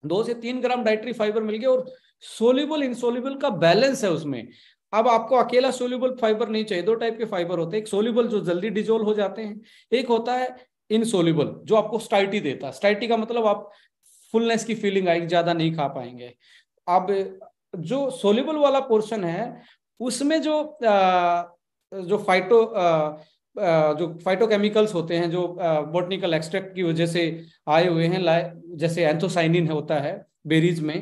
दो से तीन ग्राम डाइटरी फाइबर मिल गया और सोल्यूबल इनसोल्यूबल का बैलेंस है उसमें अब आपको अकेला सोल्यूबल फाइबर नहीं चाहिए दो टाइप के फाइबर होते हैं एक सोल्यूबल जो जल्दी डिजोल्व हो जाते हैं एक होता है इनसोल्यूबल जो आपको स्टाइटी देता है स्टाइटी का मतलब आप फुलनेस की फीलिंग आएगी ज्यादा नहीं खा पाएंगे अब जो सोल्यूबल वाला पोर्शन है उसमें जो आ, जो फाइटो आ, जो फाइटोकेमिकल्स होते हैं जो बोटनिकल एक्सट्रैक्ट की वजह से आए हुए हैं जैसे एंथोसाइनिन होता है बेरीज में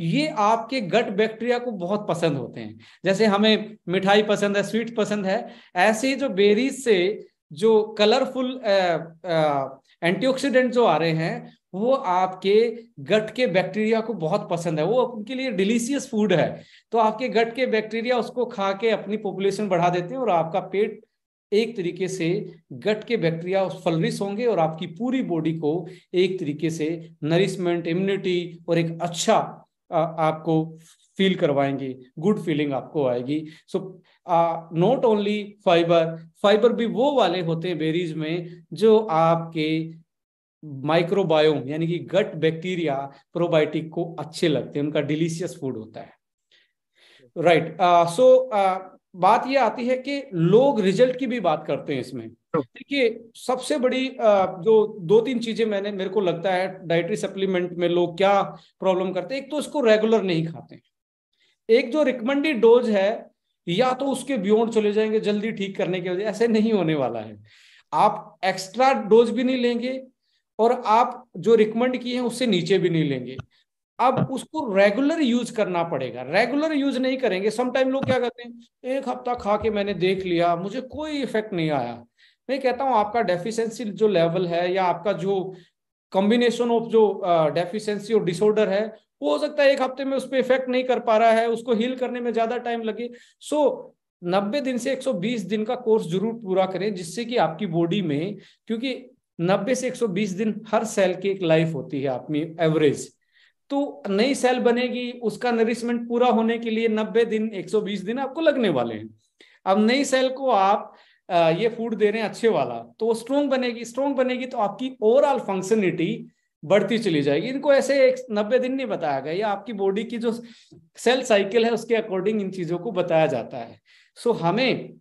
ये आपके गट बैक्टीरिया को बहुत पसंद होते हैं जैसे हमें मिठाई पसंद है स्वीट पसंद है ऐसे जो बेरीज से जो कलरफुल एंटीऑक्सीडेंट जो आ रहे हैं वो आपके गट के बैक्टीरिया को बहुत पसंद है वो उनके लिए डिलीशियस फूड है तो आपके गट के बैक्टीरिया उसको खा के अपनी पॉपुलेशन बढ़ा देते हैं और आपका पेट एक तरीके से गट के बैक्टीरिया फलरिस होंगे और आपकी पूरी बॉडी को एक तरीके से नरिशमेंट इम्यूनिटी और एक अच्छा आ, आपको फील करवाएंगे गुड फीलिंग आपको आएगी so not only fibre fibre भी वो वाले होते हैं बेरीज में जो आपके माइक्रोबायोम यानी कि गट बैक्टीरिया प्रोबायोटिक को अच्छे लगते हैं उनका डिलीशियस फूड होता है right so right, uh, so, uh, बात यह आती है कि लोग रिजल्ट की भी बात करते हैं इसमें देखिए सबसे बड़ी जो दो तीन चीजें मैंने मेरे को लगता है डाइटरी सप्लीमेंट में लोग क्या प्रॉब्लम करते हैं एक तो इसको रेगुलर नहीं खाते एक जो रिकमेंडेड डोज है या तो उसके बियॉन्ड चले जाएंगे जल्दी ठीक करने के वजह ऐसे नहीं होने वाला है आप एक्स्ट्रा डोज भी नहीं लेंगे और आप जो रिकमेंड किए हैं उससे नीचे भी नहीं लेंगे अब उसको रेगुलर यूज करना पड़ेगा रेगुलर यूज नहीं करेंगे समटाइम लोग क्या करते हैं एक हफ्ता खा के मैंने देख लिया मुझे कोई इफेक्ट नहीं आया मैं कहता हूं आपका डेफिशिएंसी जो लेवल है या आपका जो कॉम्बिनेशन ऑफ जो डेफिशिएंसी और डिसऑर्डर है वो हो सकता है एक हफ्ते में उस पर इफेक्ट नहीं कर पा रहा है उसको हील करने में ज्यादा टाइम लगे सो so, 90 दिन से 120 दिन का कोर्स जरूर पूरा करें जिससे कि आपकी बॉडी में क्योंकि 90 से 120 दिन हर सेल की एक लाइफ होती है आपकी एवरेज तो नई सेल बनेगी उसका नरिशमेंट पूरा होने के लिए 90 दिन 120 दिन आपको लगने वाले हैं अब नई सेल को आप ये फूड दे रहे हैं अच्छे वाला तो वो स्ट्रोंग बनेगी स्ट्रोंग बनेगी तो आपकी ओवरऑल फंक्शनिटी बढ़ती चली जाएगी इनको ऐसे एक नब्बे दिन नहीं बताया गया ये आपकी बॉडी की जो सेल साइकिल है उसके अकॉर्डिंग इन चीजों को बताया जाता है सो हमें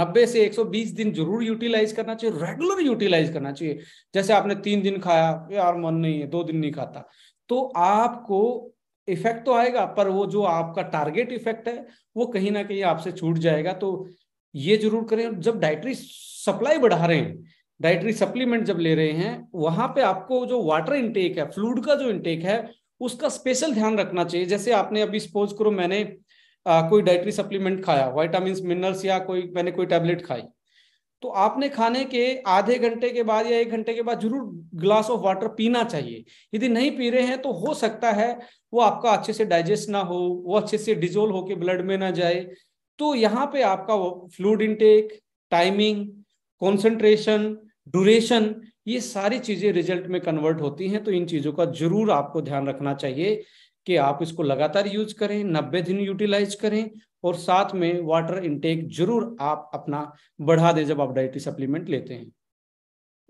नब्बे से 120 दिन जरूर यूटिलाइज करना चाहिए रेगुलर यूटिलाइज करना चाहिए जैसे आपने तीन दिन खाया यार मन नहीं है दो दिन नहीं खाता तो आपको इफेक्ट तो आएगा पर वो जो आपका टारगेट इफेक्ट है वो कहीं ना कहीं आपसे छूट जाएगा तो ये जरूर करें जब डाइटरी सप्लाई बढ़ा रहे हैं डाइटरी सप्लीमेंट जब ले रहे हैं वहां पे आपको जो वाटर इंटेक है फ्लूड का जो इनटेक है उसका स्पेशल ध्यान रखना चाहिए जैसे आपने अभी सपोज करो मैंने आ, कोई डाइटरी सप्लीमेंट खाया वाइटामिन मिनरल्स या कोई मैंने कोई टैबलेट खाई तो आपने खाने के आधे घंटे के बाद या एक घंटे के बाद जरूर ग्लास ऑफ वाटर पीना चाहिए यदि नहीं पी रहे हैं तो हो सकता है वो आपका अच्छे से डाइजेस्ट ना हो वो अच्छे से डिजोल्व होके ब्लड में ना जाए तो यहाँ पे आपका fluid intake timing concentration duration ये सारी चीजें रिजल्ट में कन्वर्ट होती हैं तो इन चीजों का जरूर आपको ध्यान रखना चाहिए कि आप इसको लगातार यूज करें नब्बे दिन यूटिलाइज करें और साथ में वाटर इनटेक जरूर आप अपना बढ़ा दें जब आप डाइटरी सप्लीमेंट लेते हैं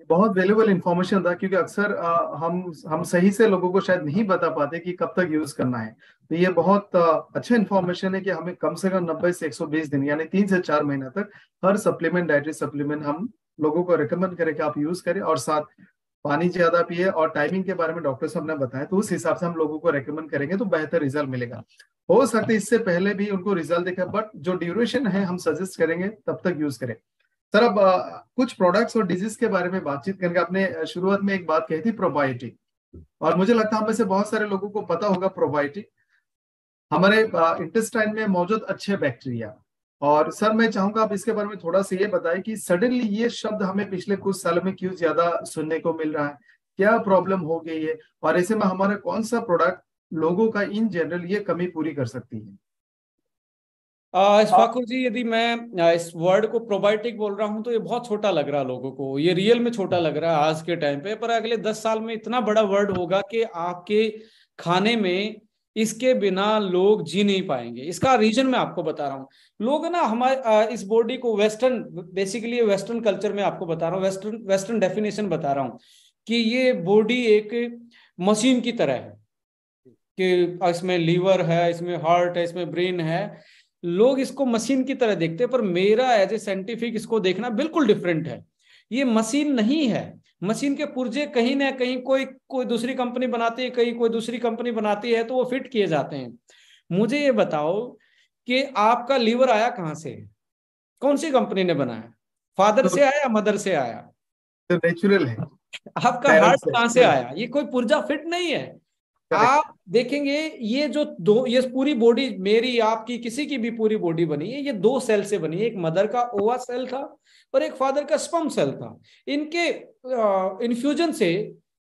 बहुत वैल्यूबल इन्फॉर्मेशन था क्योंकि अक्सर हम हम सही से लोगों को शायद नहीं बता पाते कि कब तक यूज करना है तो ये बहुत अच्छा इन्फॉर्मेशन है कि हमें कम से कम नब्बे से एक सौ बीस दिन यानी तीन से चार महीना तक हर सप्लीमेंट डाइटरी सप्लीमेंट हम लोगों को रिकमेंड करें कि आप यूज करें और साथ पानी ज्यादा पिए और टाइमिंग के बारे में डॉक्टर साहब ने बताया तो उस हिसाब से हम लोगों को रेकमेंड करेंगे तो बेहतर रिजल्ट मिलेगा हो सकता है इससे पहले भी उनको रिजल्ट देखा बट जो ड्यूरेशन है हम सजेस्ट करेंगे तब तक यूज करें सर अब कुछ प्रोडक्ट्स और डिजीज के बारे में बातचीत करेंगे आपने शुरुआत में एक बात कही थी प्रोबायोटिक और मुझे लगता है हमें से बहुत सारे लोगों को पता होगा प्रोबायोटिक हमारे इंटेस्टाइन में मौजूद अच्छे बैक्टीरिया और सर मैं चाहूंगा आप इसके बारे में थोड़ा सा ये बताएं कि सडनली ये शब्द हमें पिछले कुछ सालों में क्यों ज्यादा सुनने को मिल रहा है क्या प्रॉब्लम हो गई है और ऐसे में हमारा कौन सा प्रोडक्ट लोगों का इन जनरल ये कमी पूरी कर सकती है इस फाकुर जी यदि मैं इस वर्ड को प्रोबायोटिक बोल रहा हूं तो ये बहुत छोटा लग रहा है लोगों को ये रियल में छोटा लग रहा है आज के टाइम पे पर अगले दस साल में इतना बड़ा वर्ड होगा कि आपके खाने में इसके बिना लोग जी नहीं पाएंगे इसका रीजन मैं आपको बता रहा हूँ लोग ना हमारे इस बॉडी को वेस्टर्न बेसिकली वेस्टर्न कल्चर में आपको बता रहा हूँ वेस्टर्न वेस्टर्न डेफिनेशन बता रहा हूँ कि ये बॉडी एक मशीन की तरह है कि इसमें लीवर है इसमें हार्ट है इसमें ब्रेन है लोग इसको मशीन की तरह देखते हैं पर मेरा एज ए साइंटिफिक इसको देखना बिल्कुल डिफरेंट है ये मशीन नहीं है मशीन के पुर्जे कहीं ना कहीं कोई कोई दूसरी कंपनी बनाती है कहीं कोई दूसरी कंपनी बनाती है तो वो फिट किए जाते हैं मुझे ये बताओ कि आपका लीवर आया कहाँ से कौन सी कंपनी ने बनाया फादर तो, से आया मदर से आया तो नेचुरल है आपका हार्ट कहाँ से आया ये कोई पुर्जा फिट नहीं है आप देखेंगे ये जो दो ये पूरी बॉडी मेरी आपकी किसी की भी पूरी बॉडी बनी है ये दो सेल से बनी है एक मदर का ओवा सेल था और एक फादर का स्पम सेल था इनके इन्फ्यूजन से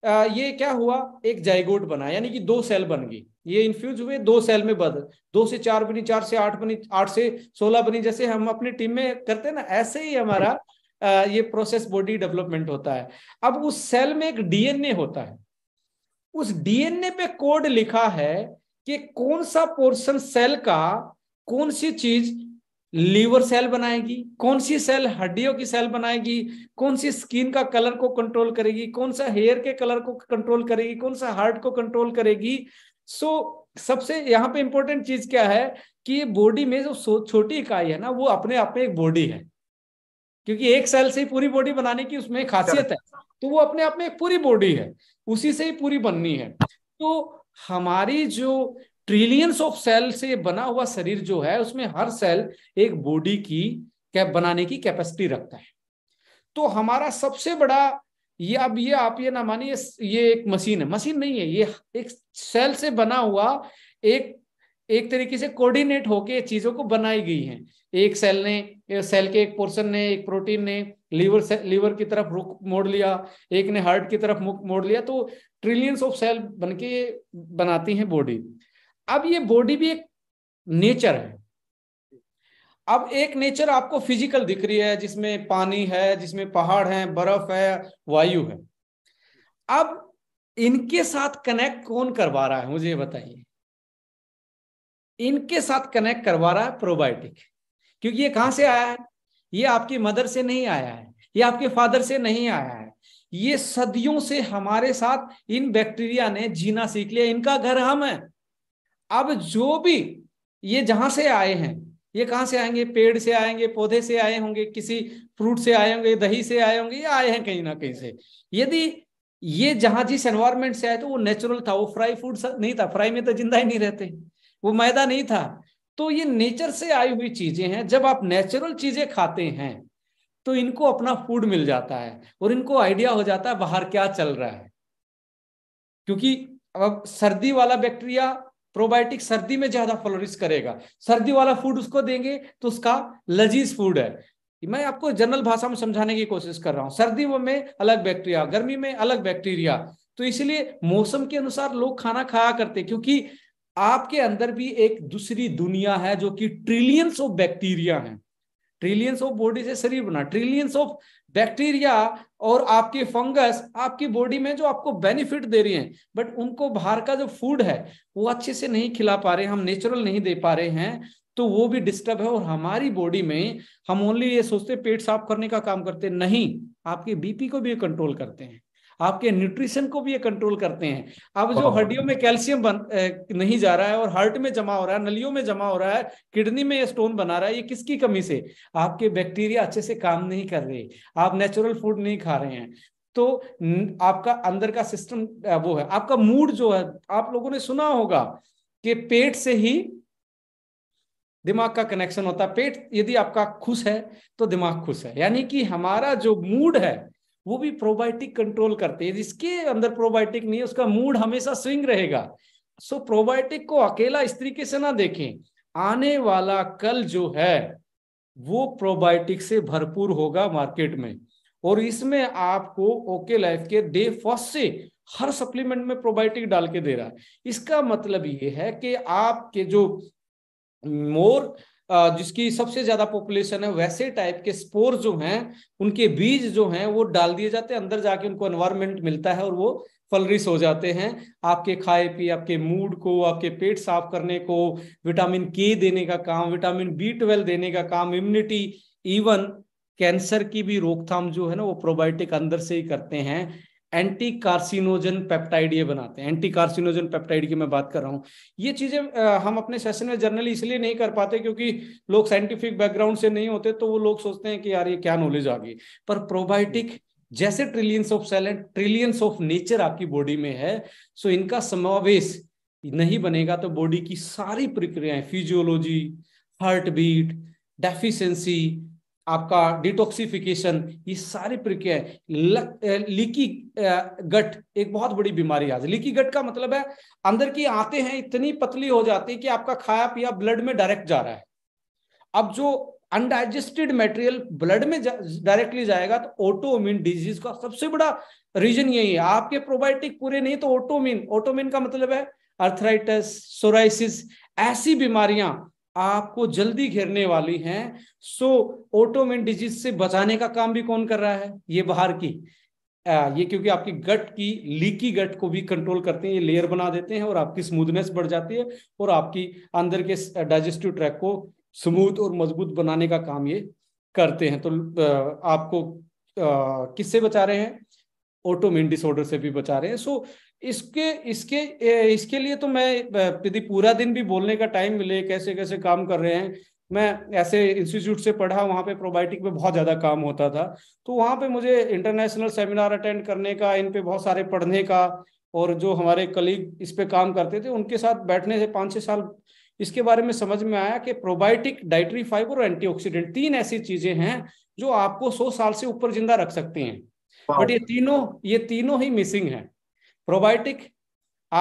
आ, ये क्या हुआ एक जाइगोट बना यानी कि दो सेल बन गई ये इन्फ्यूज हुए दो सेल में बद दो से चार बनी चार से आठ बनी आठ से सोलह बनी जैसे हम अपनी टीम में करते हैं ना ऐसे ही हमारा आ, ये प्रोसेस बॉडी डेवलपमेंट होता है अब उस सेल में एक डीएनए होता है उस डीएनए पे कोड लिखा है कि कौन सा पोर्शन सेल का कौन सी चीज लीवर सेल बनाएगी कौन सी सेल हड्डियों की सेल बनाएगी कौन सी स्किन का कलर को कंट्रोल करेगी कौन सा हेयर के कलर को कंट्रोल करेगी कौन सा हार्ट को कंट्रोल करेगी सो so, सबसे यहाँ पे इंपॉर्टेंट चीज क्या है कि बॉडी में जो छोटी इकाई है ना वो अपने आप में एक बॉडी है क्योंकि एक सेल से ही पूरी बॉडी बनाने की उसमें खासियत है तो वो अपने आप में एक पूरी बॉडी है उसी से ही पूरी बननी है तो हमारी जो ट्रिलियंस ऑफ सेल से बना हुआ शरीर जो है उसमें हर सेल एक बॉडी की कैप बनाने की कैपेसिटी रखता है तो हमारा सबसे बड़ा ये अब ये आप ये ना मानिए ये एक मशीन है मशीन नहीं है ये एक सेल से बना हुआ एक एक तरीके से कोऑर्डिनेट होके चीजों को बनाई गई है एक सेल ने सेल के एक पोर्शन ने एक प्रोटीन ने लीवर से, लीवर की तरफ रुख मोड़ लिया एक ने हार्ट की तरफ मुख मोड़ लिया तो ट्रिलियंस ऑफ सेल बन के बनाती है बॉडी अब ये बॉडी भी एक नेचर है अब एक नेचर आपको फिजिकल दिख रही है जिसमें पानी है जिसमें पहाड़ है बर्फ है वायु है अब इनके साथ कनेक्ट कौन करवा रहा है मुझे बताइए इनके साथ कनेक्ट करवा रहा है प्रोबायोटिक क्योंकि ये कहां से आया है ये आपकी मदर से नहीं आया है ये आपके फादर से नहीं आया है ये सदियों से हमारे साथ इन बैक्टीरिया ने जीना सीख लिया इनका घर हम है अब जो भी ये जहां से आए हैं ये कहां से आएंगे पेड़ से आएंगे पौधे से आए होंगे किसी फ्रूट से आए होंगे दही से आए होंगे ये आए हैं कहीं ना कहीं से यदि ये जहां जिस एनवायरमेंट से आए तो वो नेचुरल था वो फ्राई फूड नहीं था फ्राई में तो जिंदा ही नहीं रहते वो मैदा नहीं था तो ये नेचर से आई हुई चीजें हैं जब आप नेचुरल चीजें खाते हैं तो इनको अपना फूड मिल जाता है और इनको आइडिया हो जाता है बाहर क्या चल रहा है क्योंकि अब सर्दी वाला बैक्टीरिया प्रोबायोटिक सर्दी में ज्यादा फ्लोरिश करेगा सर्दी वाला फूड उसको देंगे तो उसका लजीज फूड है मैं आपको जनरल भाषा में समझाने की कोशिश कर रहा हूं सर्दी में अलग बैक्टीरिया गर्मी में अलग बैक्टीरिया तो इसलिए मौसम के अनुसार लोग खाना खाया करते क्योंकि आपके अंदर भी एक दूसरी दुनिया है जो कि ट्रिलियंस ऑफ बैक्टीरिया है ट्रिलियंस ऑफ बॉडी से शरीर बना ट्रिलियंस ऑफ बैक्टीरिया और आपकी फंगस आपकी बॉडी में जो आपको बेनिफिट दे रही हैं बट उनको बाहर का जो फूड है वो अच्छे से नहीं खिला पा रहे हम नेचुरल नहीं दे पा रहे हैं तो वो भी डिस्टर्ब है और हमारी बॉडी में हम ओनली ये सोचते पेट साफ करने का काम करते नहीं आपके बीपी को भी कंट्रोल करते हैं आपके न्यूट्रिशन को भी ये कंट्रोल करते हैं अब जो हड्डियों में कैल्शियम बन नहीं जा रहा है और हार्ट में जमा हो रहा है नलियों में जमा हो रहा है किडनी में ये स्टोन बना रहा है ये किसकी कमी से आपके बैक्टीरिया अच्छे से काम नहीं कर रहे आप नेचुरल फूड नहीं खा रहे हैं तो आपका अंदर का सिस्टम वो है आपका मूड जो है आप लोगों ने सुना होगा कि पेट से ही दिमाग का कनेक्शन होता है पेट यदि आपका खुश है तो दिमाग खुश है यानी कि हमारा जो मूड है वो भी प्रोबायोटिक कंट्रोल करते हैं जिसके अंदर प्रोबायोटिक नहीं है उसका मूड हमेशा स्विंग रहेगा सो प्रोबायोटिक को अकेला इस तरीके से ना देखें आने वाला कल जो है वो प्रोबायोटिक से भरपूर होगा मार्केट में और इसमें आपको ओके लाइफ के डे फर्स्ट से हर सप्लीमेंट में प्रोबायोटिक डाल के दे रहा है इसका मतलब ये है कि आपके जो मोर जिसकी सबसे ज्यादा पॉपुलेशन है वैसे टाइप के स्पोर जो हैं उनके बीज जो हैं वो डाल दिए जाते हैं अंदर जाके उनको एनवायरमेंट मिलता है और वो फलरिस हो जाते हैं आपके खाए पी आपके मूड को आपके पेट साफ करने को विटामिन के देने का काम विटामिन बी ट्वेल्व देने का काम इम्यूनिटी इवन कैंसर की भी रोकथाम जो है ना वो प्रोबायोटिक अंदर से ही करते हैं एंटी कार्सिनोजन पेप्टाइड ये बनाते हैं एंटी कार्सिनोजन पेप्टाइड की मैं बात कर रहा हूँ ये चीजें हम अपने सेशन में जर्नली इसलिए नहीं कर पाते क्योंकि लोग साइंटिफिक बैकग्राउंड से नहीं होते तो वो लोग सोचते हैं कि यार ये क्या नॉलेज आ गई पर प्रोबायोटिक जैसे trillions of cell and trillions of nature आपकी बॉडी में है सो इनका समावेश नहीं बनेगा तो बॉडी की सारी प्रक्रियाएं फिजियोलॉजी हार्ट बीट डेफिशेंसी आपका डिटॉक्सिफिकेशन ये सारी प्रक्रिया लीकी गट एक बहुत बड़ी बीमारी आज लीकी गट का मतलब है अंदर की आते हैं इतनी पतली हो जाती है कि आपका खाया पिया ब्लड में डायरेक्ट जा रहा है अब जो अनडाइजेस्टेड मटेरियल ब्लड में डायरेक्टली जा, जाएगा तो ऑटोमिन डिजीज का सबसे बड़ा रीजन यही है आपके प्रोबायोटिक पूरे नहीं तो ऑटोमिन ऑटोमिन का मतलब है अर्थराइटिस सोराइसिस ऐसी बीमारियां आपको जल्दी घेरने वाली है सो ऑटोमेन डिजीज से बचाने का काम भी कौन कर रहा है ये बाहर की आ, ये क्योंकि आपकी गट की लीकी गट को भी कंट्रोल करते हैं ये लेयर बना देते हैं और आपकी स्मूथनेस बढ़ जाती है और आपकी अंदर के डाइजेस्टिव ट्रैक को स्मूथ और मजबूत बनाने का काम ये करते हैं तो आपको किससे बचा रहे हैं ऑटोमेन डिसऑर्डर से भी बचा रहे हैं सो इसके इसके इसके लिए तो मैं यदि पूरा दिन भी बोलने का टाइम मिले कैसे कैसे काम कर रहे हैं मैं ऐसे इंस्टीट्यूट से पढ़ा वहाँ पे प्रोबायोटिक पे बहुत ज़्यादा काम होता था तो वहाँ पे मुझे इंटरनेशनल सेमिनार अटेंड करने का इन पे बहुत सारे पढ़ने का और जो हमारे कलीग इस पे काम करते थे उनके साथ बैठने से पाँच छः साल इसके बारे में समझ में आया कि प्रोबायोटिक डाइटरी फाइबर और एंटीऑक्सीडेंट तीन ऐसी चीज़ें हैं जो आपको सौ साल से ऊपर जिंदा रख सकते हैं बट ये तीनों ये तीनों ही मिसिंग हैं प्रोबायोटिक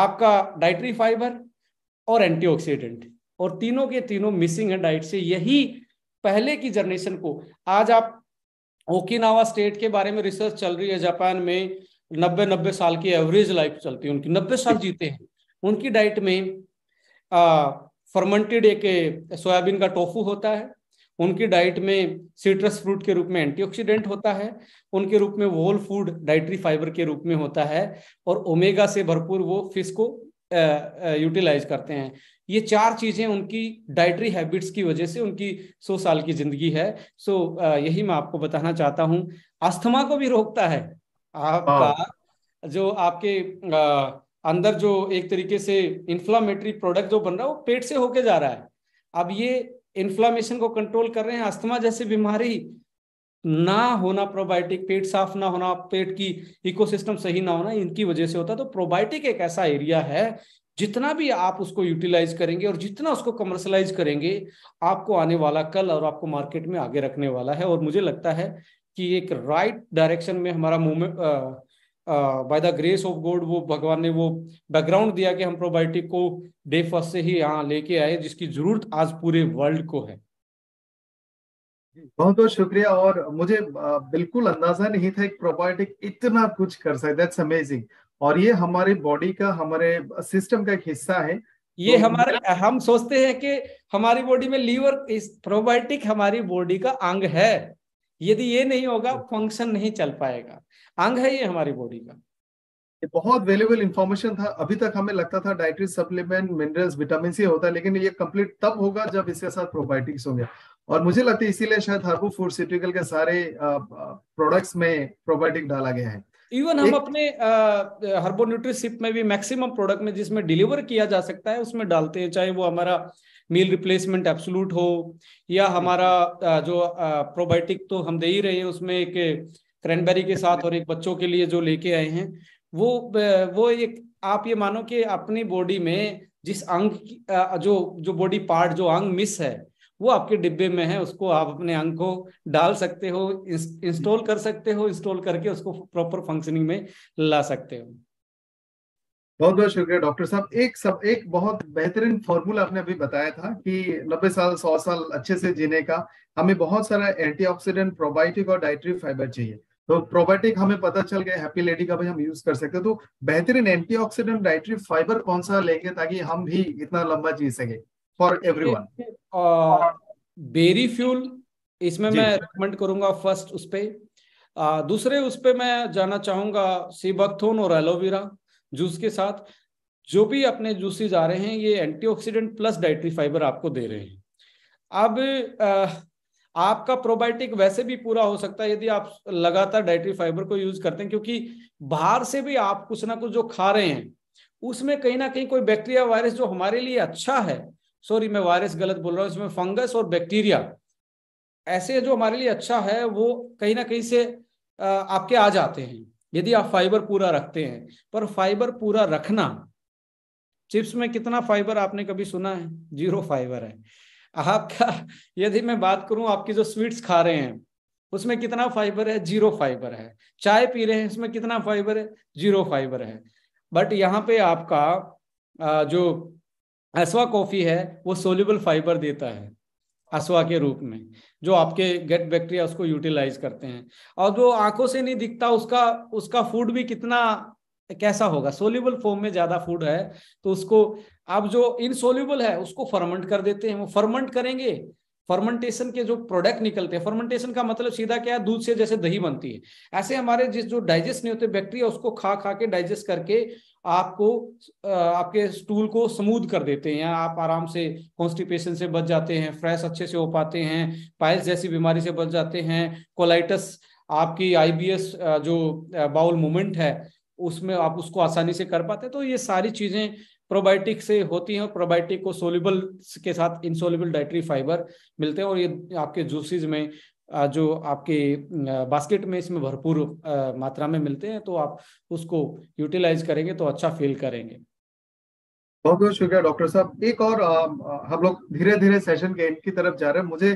आपका डाइटरी फाइबर और एंटीऑक्सीडेंट और तीनों के तीनों मिसिंग है डाइट से यही पहले की जनरेशन को आज आप ओकिनावा स्टेट के बारे में रिसर्च चल रही है जापान में नब्बे नब्बे साल की एवरेज लाइफ चलती है उनकी नब्बे साल जीते हैं उनकी डाइट में फर्मेंटेड एक सोयाबीन का टोफू होता है उनकी डाइट में सिट्रस फ्रूट के रूप में एंटीऑक्सीडेंट होता है उनके रूप में होल फूड डाइटरी फाइबर के रूप में होता है और ओमेगा से भरपूर वो फिश को यूटिलाइज करते हैं ये चार चीज़ें उनकी डाइटरी हैबिट्स की वजह से उनकी सौ साल की जिंदगी है सो यही मैं आपको बताना चाहता हूँ अस्थमा को भी रोकता है आपका हाँ। जो आपके अंदर जो एक तरीके से इन्फ्लामेटरी प्रोडक्ट जो बन रहा है वो पेट से होके जा रहा है अब ये इन्फ्लामेशन को कंट्रोल कर रहे हैं अस्थमा जैसी बीमारी ना होना प्रोबायोटिक पेट साफ ना होना पेट की इकोसिस्टम सही ना होना इनकी वजह से होता है तो प्रोबायोटिक एक ऐसा एरिया है जितना भी आप उसको यूटिलाइज करेंगे और जितना उसको कमर्शलाइज करेंगे आपको आने वाला कल और आपको मार्केट में आगे रखने वाला है और मुझे लगता है कि एक राइट डायरेक्शन में हमारा movement by the grace of God वो भगवान ने वो बैकग्राउंड दिया कि हम प्रोबायोटिक को डे फर्स्ट से ही यहाँ लेके आए जिसकी जरूरत आज पूरे वर्ल्ड को है बहुत बहुत शुक्रिया और मुझे बिल्कुल अंदाजा नहीं था एक प्रोबायोटिक इतना कुछ कर सकता दैट्स अमेजिंग और ये हमारे बॉडी का हमारे सिस्टम का एक हिस्सा है ये तो हमारे हम सोचते हैं कि हमारी बॉडी में लीवर इस प्रोबायोटिक हमारी बॉडी का अंग है यदि ये नहीं होगा फंक्शन नहीं चल पाएगा अंग है ये हमारी बॉडी का ये बहुत वेल्यूबल इन्फॉर्मेशन था अभी तक हमें लगता था डाइटरी सप्लीमेंट मिनरल्स विटामिन सी होता है लेकिन ये कंप्लीट तब होगा जब इसके साथ प्रोबायोटिक्स होंगे और मुझे लगता है इसीलिए शायद हर्बो फूड सिटिकल के सारे प्रोडक्ट्स में प्रोबायोटिक डाला गया है इवन हम अपने हर्बो न्यूट्रीशिप में भी मैक्सिमम प्रोडक्ट में जिसमें डिलीवर किया जा सकता है उसमें डालते हैं चाहे वो हमारा मील रिप्लेसमेंट एब्सोल्यूट हो या हमारा जो प्रोबायोटिक तो हम दे ही रहे हैं उसमें एक क्रैनबेरी के अच्छा। साथ और एक बच्चों के लिए जो लेके आए हैं वो वो एक आप ये मानो कि अपनी बॉडी में जिस अंग जो जो बॉडी पार्ट जो अंग मिस है वो आपके डिब्बे में है उसको आप अपने अंग को डाल सकते हो इंस्टॉल कर सकते हो इंस्टॉल करके उसको प्रॉपर फंक्शनिंग में ला सकते हो बहुत बहुत शुक्रिया डॉक्टर साहब एक सब एक बहुत बेहतरीन फॉर्मूला आपने अभी बताया था कि नब्बे साल सौ साल अच्छे से जीने का हमें बहुत सारा एंटीऑक्सीडेंट प्रोबायोटिक और डाइट्री फाइबर चाहिए तो प्रोबायोटिक हमें पता चल गया हैप्पी लेडी का भी हम यूज कर सकते हैं तो बेहतरीन एंटीऑक्सीडेंट डाइट्री फाइबर कौन सा लेंगे ताकि हम भी इतना लंबा जी सके फॉर एवरीवन बेरी फ्यूल इसमें मैं रिकमेंड करूंगा फर्स्ट उस पर दूसरे उस पर मैं जाना चाहूंगा सीबकथोन और एलोवेरा जूस के साथ जो भी अपने जूसेज आ रहे हैं ये एंटीऑक्सीडेंट प्लस डाइट्री फाइबर आपको दे रहे हैं अब आपका प्रोबायोटिक वैसे भी पूरा हो सकता है यदि आप लगातार डाइट्री फाइबर को यूज करते हैं क्योंकि बाहर से भी आप कुछ ना कुछ जो खा रहे हैं उसमें कहीं ना कहीं कोई बैक्टीरिया वायरस जो हमारे लिए अच्छा है सॉरी मैं वायरस गलत बोल रहा हूँ इसमें फंगस और बैक्टीरिया ऐसे जो हमारे लिए अच्छा है वो कहीं ना कहीं से आपके आ जाते हैं यदि आप फाइबर पूरा रखते हैं पर फाइबर पूरा रखना चिप्स में कितना फाइबर आपने कभी सुना है जीरो फाइबर है आपका यदि मैं बात करूं आपकी जो स्वीट्स खा रहे हैं उसमें कितना फाइबर है जीरो फाइबर है चाय पी रहे हैं इसमें कितना फाइबर है जीरो फाइबर है बट यहाँ पे आपका जो असवा कॉफी है वो सोल्यूबल फाइबर देता है असवा के रूप में जो आपके गेट बैक्टीरिया उसको यूटिलाइज करते हैं और जो आंखों से नहीं दिखता उसका उसका फूड भी कितना तो कैसा होगा सोल्यूबल फॉर्म में ज्यादा फूड है तो उसको आप जो इनसोल्यूबल है उसको फर्मेंट कर देते हैं वो फर्मेंट करेंगे फर्मेंटेशन के जो प्रोडक्ट निकलते हैं फर्मेंटेशन का मतलब सीधा क्या है दूध से जैसे दही बनती है ऐसे हमारे जिस जो डाइजेस्ट नहीं होते बैक्टीरिया उसको खा खा के डाइजेस्ट करके आपको आपके स्टूल को स्मूथ कर देते हैं आप आराम से कॉन्स्टिपेशन से बच जाते हैं फ्रेश अच्छे से हो पाते हैं पाइल्स जैसी बीमारी से बच जाते हैं कोलाइटस आपकी आईबीएस जो बाउल मूवमेंट है उसमें आप उसको आसानी से कर पाते तो ये सारी चीज़ें प्रोबायोटिक से होती हैं और प्रोबायोटिक को सोल्यूबल के साथ इनसोल्यूबल डाइटरी फाइबर मिलते हैं और ये आपके जूसेज में जो आपके बास्केट में इसमें भरपूर मात्रा में मिलते हैं तो आप उसको यूटिलाइज करेंगे तो अच्छा फील करेंगे बहुत बहुत शुक्रिया डॉक्टर साहब एक और आ, हम लोग धीरे धीरे सेशन के एंड की तरफ जा रहे हैं मुझे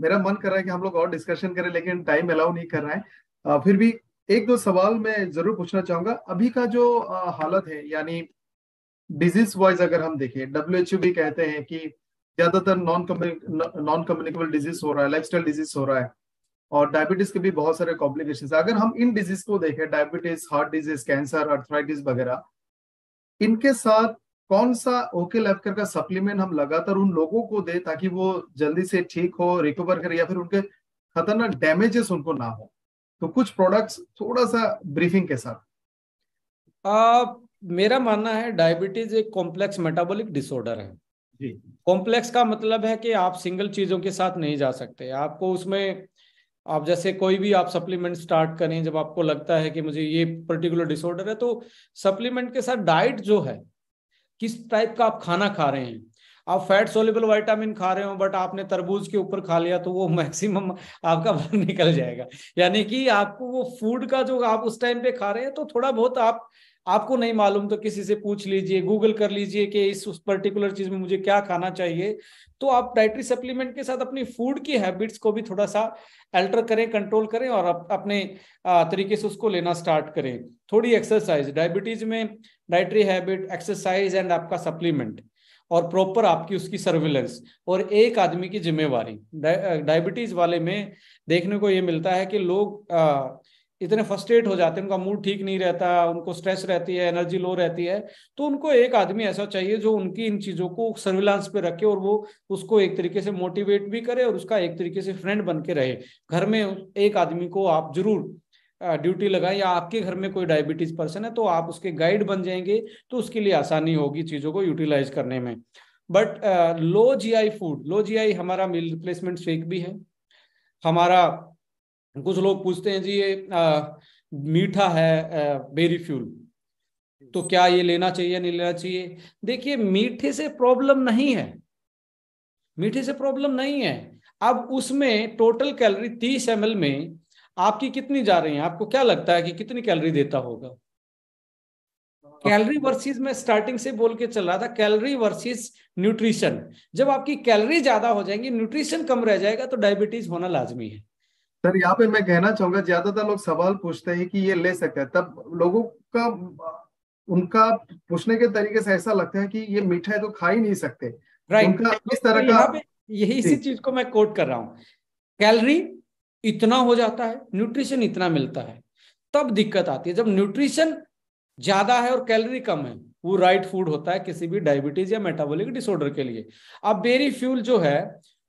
मेरा मन कर रहा है कि हम लोग और डिस्कशन करें लेकिन टाइम अलाउ नहीं कर रहा है आ, फिर भी एक दो सवाल मैं जरूर पूछना चाहूंगा अभी का जो हालत है यानी डिजीज वाइज अगर हम देखें डब्ल्यू भी कहते हैं कि ज्यादातर नॉन नॉन कम्युनिकेबल डिजीज हो रहा है लाइफस्टाइल डिजीज हो रहा है और डायबिटीज के भी बहुत सारे कॉम्प्लिकेशन अगर हम इन डिजीज को देखें diabetes heart disease cancer arthritis वगैरह इनके साथ कौन सा ओके लैपकर का सप्लीमेंट हम लगातार उन लोगों को दे ताकि वो जल्दी से ठीक हो रिकवर करे या फिर उनके खतरनाक डैमेजेस उनको ना हो तो कुछ प्रोडक्ट्स थोड़ा सा ब्रीफिंग के साथ आ, मेरा मानना है डायबिटीज एक कॉम्प्लेक्स मेटाबॉलिक डिसऑर्डर है कॉम्प्लेक्स का मतलब है कि आप सिंगल चीजों के साथ नहीं जा सकते आपको उसमें आप जैसे कोई भी आप सप्लीमेंट स्टार्ट करें जब आपको लगता है कि मुझे ये पर्टिकुलर डिसऑर्डर है तो सप्लीमेंट के साथ डाइट जो है किस टाइप का आप खाना खा रहे हैं आप फैट सोलेबल वाइटामिन खा रहे हो बट आपने तरबूज के ऊपर खा लिया तो वो मैक्सिमम आपका बाहर निकल जाएगा यानी कि आपको वो फूड का जो आप उस टाइम पे खा रहे हैं तो थोड़ा बहुत आप आपको नहीं मालूम तो किसी से पूछ लीजिए गूगल कर लीजिए कि इस उस पर्टिकुलर चीज में मुझे क्या खाना चाहिए तो आप डाइटरी सप्लीमेंट के साथ अपनी फूड की हैबिट्स को भी थोड़ा सा अल्टर करें कंट्रोल करें और अप, अपने तरीके से उसको लेना स्टार्ट करें थोड़ी एक्सरसाइज डायबिटीज में डाइटरी हैबिट एक्सरसाइज एंड आपका सप्लीमेंट और प्रॉपर आपकी उसकी सर्विलेंस और एक आदमी की जिम्मेवारी डायबिटीज वाले में देखने को ये मिलता है कि लोग आ, इतने फर्स्ट्रेट हो जाते हैं उनका मूड ठीक नहीं रहता उनको स्ट्रेस रहती है एनर्जी लो रहती है तो उनको एक आदमी ऐसा चाहिए जो उनकी इन चीज़ों को सर्विलांस पे रखे और वो उसको एक तरीके से मोटिवेट भी करे और उसका एक तरीके से फ्रेंड बन के रहे घर में एक आदमी को आप जरूर ड्यूटी लगाएं या आपके घर में कोई डायबिटीज पर्सन है तो आप उसके गाइड बन जाएंगे तो उसके लिए आसानी होगी चीज़ों को यूटिलाइज करने में but low GI food low GI हमारा मील रिप्लेसमेंट शेक भी है हमारा कुछ लोग पूछते हैं जी ये आ, मीठा है आ, बेरी फ्यूल तो क्या ये लेना चाहिए नहीं लेना चाहिए देखिए मीठे से प्रॉब्लम नहीं है मीठे से प्रॉब्लम नहीं है अब उसमें टोटल कैलोरी तीस एम में आपकी कितनी जा रही है आपको क्या लगता है कि कितनी कैलोरी देता होगा कैलोरी वर्सेस में स्टार्टिंग से बोल के चल रहा था कैलोरी वर्सेस न्यूट्रिशन जब आपकी कैलोरी ज्यादा हो जाएंगी न्यूट्रिशन कम रह जाएगा तो डायबिटीज होना लाजमी है सर यहाँ पे मैं कहना चाहूंगा ज्यादातर लोग सवाल पूछते हैं कि ये ले सकते हैं तब लोगों का उनका पूछने के तरीके से ऐसा लगता है कि ये मीठा है तो खा ही नहीं सकते राइट right. इस तरह तो का यही इसी चीज को मैं कोट कर रहा हूँ कैलरी इतना हो जाता है न्यूट्रिशन इतना मिलता है तब दिक्कत आती है जब न्यूट्रिशन ज्यादा है और कैलोरी कम है वो राइट फूड होता है किसी भी डायबिटीज या मेटाबॉलिक डिसऑर्डर के लिए अब बेरी फ्यूल जो है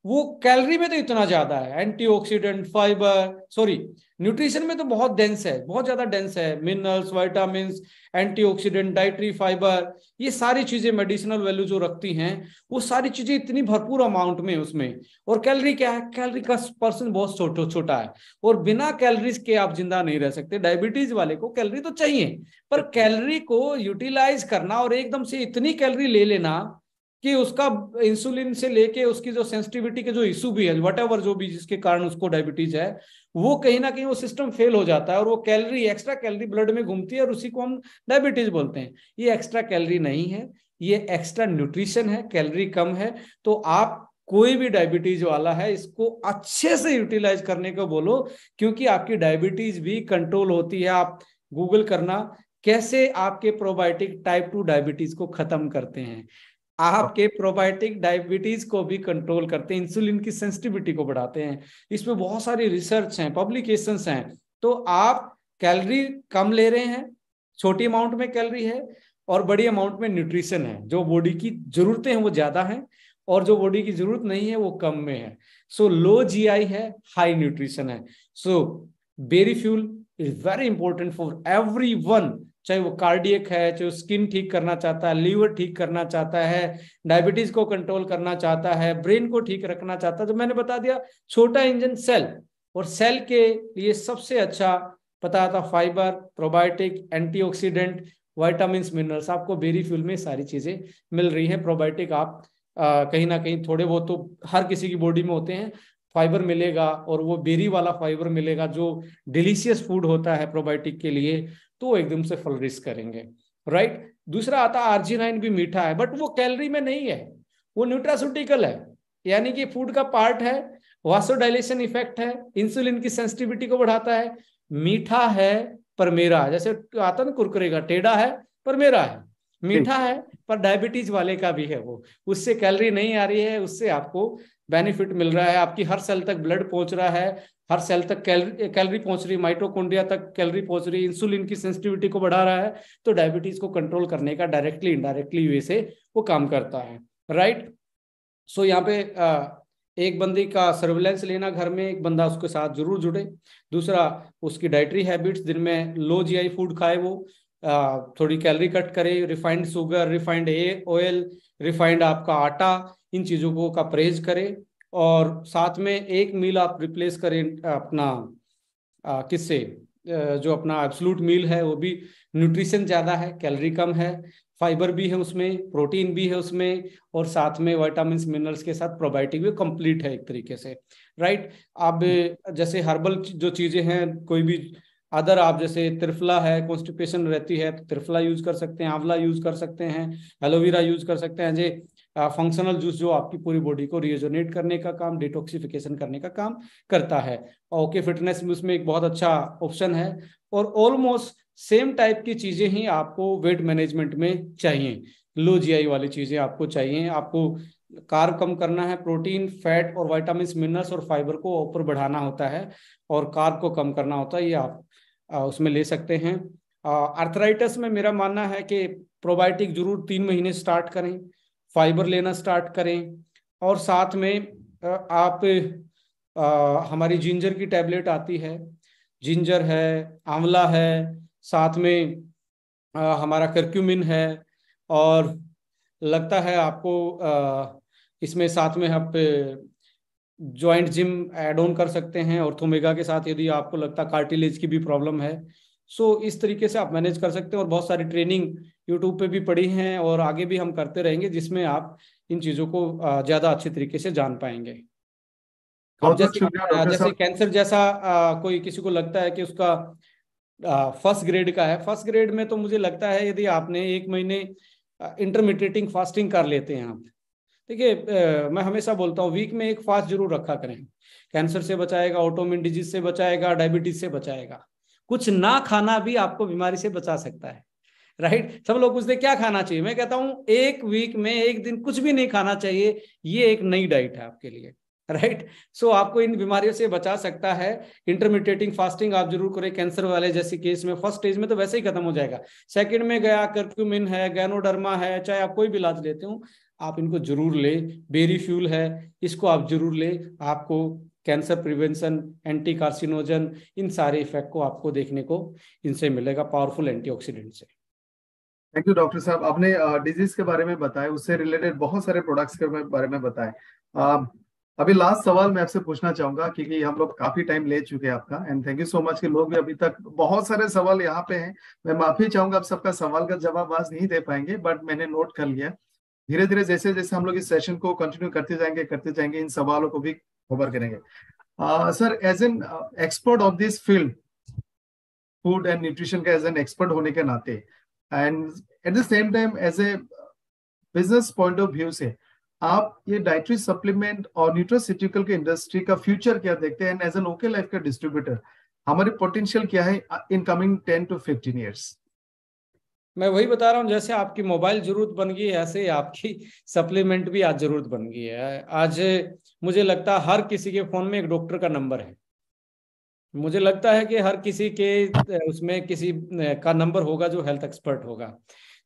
वो कैलोरी में तो इतना ज्यादा है एंटीऑक्सीडेंट फाइबर सॉरी न्यूट्रिशन में तो बहुत डेंस है बहुत ज्यादा डेंस है minerals vitamin antioxidant dietary fibre ये सारी चीजें मेडिसिनल वैल्यू जो रखती हैं वो सारी चीजें इतनी भरपूर अमाउंट में उसमें और कैलरी क्या है कैलरी का पर्सन बहुत छोटा छोटा है और बिना कैलरीज के आप जिंदा नहीं रह सकते डायबिटीज वाले को कैलरी तो चाहिए पर कैलरी को यूटिलाइज करना और एकदम से इतनी कैलरी ले लेना कि उसका इंसुलिन से लेके उसकी जो सेंसिटिविटी के जो इशू भी है वट जो भी जिसके कारण उसको डायबिटीज है वो कहीं ना कहीं वो सिस्टम फेल हो जाता है और वो कैलोरी एक्स्ट्रा कैलोरी ब्लड में घूमती है और उसी को हम डायबिटीज बोलते हैं ये एक्स्ट्रा कैलरी नहीं है ये एक्स्ट्रा न्यूट्रिशन है कैलोरी कम है तो आप कोई भी डायबिटीज वाला है इसको अच्छे से यूटिलाइज करने को बोलो क्योंकि आपकी डायबिटीज भी कंट्रोल होती है आप गूगल करना कैसे आपके प्रोबायोटिक टाइप टू डायबिटीज को खत्म करते हैं आपके प्रोबायोटिक डायबिटीज को भी कंट्रोल करते हैं इंसुलिन की सेंसिटिविटी को बढ़ाते हैं इसमें बहुत सारी रिसर्च हैं पब्लिकेशन हैं तो आप कैलरी कम ले रहे हैं छोटी अमाउंट में कैलरी है और बड़ी अमाउंट में न्यूट्रिशन है जो बॉडी की जरूरतें हैं वो ज्यादा है और जो बॉडी की जरूरत नहीं है वो कम में है सो लो जीआई है हाई न्यूट्रिशन है so berry fuel is very important for everyone चाहे वो कार्डियक है चाहे स्किन ठीक करना चाहता है लीवर ठीक करना चाहता है डायबिटीज को कंट्रोल करना चाहता है ब्रेन को ठीक रखना चाहता है तो मैंने बता दिया छोटा इंजन सेल और सेल के लिए सबसे अच्छा पता था fibre probiotic antioxidant vitamin minerals आपको बेरी फ्यूल में सारी चीजें मिल रही है प्रोबायोटिक आप आ, कहीं ना कहीं थोड़े बहुत तो हर किसी की बॉडी में होते हैं फाइबर मिलेगा और वो बेरी वाला फाइबर मिलेगा जो डिलीशियस फूड होता है प्रोबायोटिक के लिए तो वो एकदम से फ्लरिश करेंगे राइट दूसरा आता आर्जिनाइन भी मीठा है बट वो कैलोरी में नहीं है वो न्यूट्रासूटिकल है यानी कि फूड का पार्ट है वासोडाइलेशन इफेक्ट है इंसुलिन की सेंसिटिविटी को बढ़ाता है मीठा है पर मेरा जैसे आता ना कुरकुरे का टेढ़ा है पर मेरा है मीठा है पर डायबिटीज वाले का भी है वो उससे कैलोरी नहीं आ रही है उससे आपको बेनिफिट मिल रहा है आपकी हर सेल तक ब्लड पहुंच रहा है हर सेल तक कैलरी कैलरी पहुंच रही माइटोकॉन्ड्रिया तक कैलरी पहुंच रही इंसुलिन की सेंसिटिविटी को बढ़ा रहा है तो डायबिटीज को कंट्रोल करने का डायरेक्टली इनडायरेक्टली वे से वो काम करता है राइट सो यहाँ पे आ, एक बंदी का सर्विलेंस लेना घर में एक बंदा उसके साथ जरूर जुड़े दूसरा उसकी डाइटरी हैबिट्स दिन में लो जीआई फूड खाए वो आ, थोड़ी कैलरी कट करे refined sugar refined uh oil refined आपका आटा इन चीज़ों को का परहेज करे और साथ में एक मील आप रिप्लेस करें अपना किससे जो अपना एब्सोलूट मील है वो भी न्यूट्रिशन ज़्यादा है कैलोरी कम है फाइबर भी है उसमें प्रोटीन भी है उसमें और साथ में वाइटामिन मिनरल्स के साथ प्रोबायोटिक भी कंप्लीट है एक तरीके से राइट आप जैसे हर्बल जो चीज़ें हैं कोई भी अदर आप जैसे त्रिफला है कॉन्स्टिपेशन रहती है तो त्रिफला यूज कर सकते हैं आंवला यूज कर सकते हैं एलोवेरा यूज कर सकते हैं जे फंक्शनल जूस जो आपकी पूरी बॉडी को रिएजोनेट करने का काम डिटॉक्सिफिकेशन करने का काम करता है ओके फिटनेस में उसमें एक बहुत अच्छा ऑप्शन है और ऑलमोस्ट सेम टाइप की चीज़ें ही आपको वेट मैनेजमेंट में चाहिए लो जीआई वाली चीज़ें आपको चाहिए आपको कार्ब कम करना है प्रोटीन फैट और वाइटामिन मिनरल्स और फाइबर को ऊपर बढ़ाना होता है और कार्ब को कम करना होता है ये आप आ, उसमें ले सकते हैं आर्थराइटिस में मेरा मानना है कि प्रोबायोटिक जरूर तीन महीने स्टार्ट करें फाइबर लेना स्टार्ट करें और साथ में आप आ, हमारी जिंजर की टैबलेट आती है जिंजर है आंवला है साथ में आ, हमारा करक्यूमिन है और लगता है आपको आ, इसमें साथ में आप ज्वाइंट जिम ऐड ऑन कर सकते हैं ऑर्थोमेगा के साथ यदि आपको लगता है कार्टिलेज की भी प्रॉब्लम है सो इस तरीके से आप मैनेज कर सकते हैं और बहुत सारी ट्रेनिंग यूट्यूब पे भी पड़ी हैं और आगे भी हम करते रहेंगे जिसमें आप इन चीज़ों को ज़्यादा अच्छे तरीके से जान पाएंगे अब जैसे जैसे कैंसर जैसा आ, कोई किसी को लगता है कि उसका फर्स्ट ग्रेड का है फर्स्ट ग्रेड में तो मुझे लगता है यदि आपने एक महीने इंटरमीडिएटिंग फास्टिंग कर लेते हैं आप देखिए मैं हमेशा बोलता हूँ वीक में एक फास्ट जरूर रखा करें कैंसर से बचाएगा ऑटोमिन डिजीज से बचाएगा डायबिटीज से बचाएगा कुछ ना खाना भी आपको बीमारी से बचा सकता है राइट right? सब लोग पूछते क्या खाना चाहिए मैं कहता हूं एक वीक में एक दिन कुछ भी नहीं खाना चाहिए ये एक नई डाइट है आपके लिए राइट right? सो so, आपको इन बीमारियों से बचा सकता है इंटरमीडिएटिंग फास्टिंग आप जरूर करें कैंसर वाले जैसे केस में फर्स्ट स्टेज में तो वैसे ही खत्म हो जाएगा सेकंड में गया कर्क्यूमिन है गैनोडर्मा है चाहे आप कोई भी इलाज लेते हो आप इनको जरूर ले बेरी फ्यूल है इसको आप जरूर ले आपको कैंसर प्रिवेंशन एंटी कार्सिनोजन इन सारे इफेक्ट को आपको देखने को इनसे मिलेगा पावरफुल एंटीऑक्सीडेंट से थैंक यू डॉक्टर साहब आपने डिजीज के बारे में बताया उससे रिलेटेड बहुत सारे प्रोडक्ट्स के बारे में बताए अभी लास्ट सवाल मैं आपसे पूछना चाहूंगा क्योंकि हम लोग काफी टाइम ले चुके हैं आपका and thank you so much कि लोग भी अभी तक बहुत सारे सवाल यहाँ पे हैं मैं माफी चाहूंगा आप सबका सवाल का जवाब आज नहीं दे पाएंगे बट मैंने नोट कर लिया धीरे धीरे जैसे जैसे हम लोग इस सेशन को कंटिन्यू करते जाएंगे करते जाएंगे इन सवालों को भी होवर करेंगे sir as an expert of this field food and nutrition का एज एन एक्सपर्ट होने के नाते and at the same time as a business point of view से आप ये डाइटरी सप्लीमेंट और न्यूट्रोसिटिकल के इंडस्ट्री का फ्यूचर क्या देखते हैं and as an OK Life का डिस्ट्रीब्यूटर हमारे पोटेंशियल क्या है in coming ten to fifteen years मैं वही बता रहा हूँ जैसे आपकी मोबाइल जरूरत बन गई है ऐसे ही आपकी सप्लीमेंट भी आज जरूरत बन गई है आज मुझे लगता है हर किसी के फोन में एक डॉक्टर का नंबर है मुझे लगता है कि हर किसी के उसमें किसी का नंबर होगा जो हेल्थ एक्सपर्ट होगा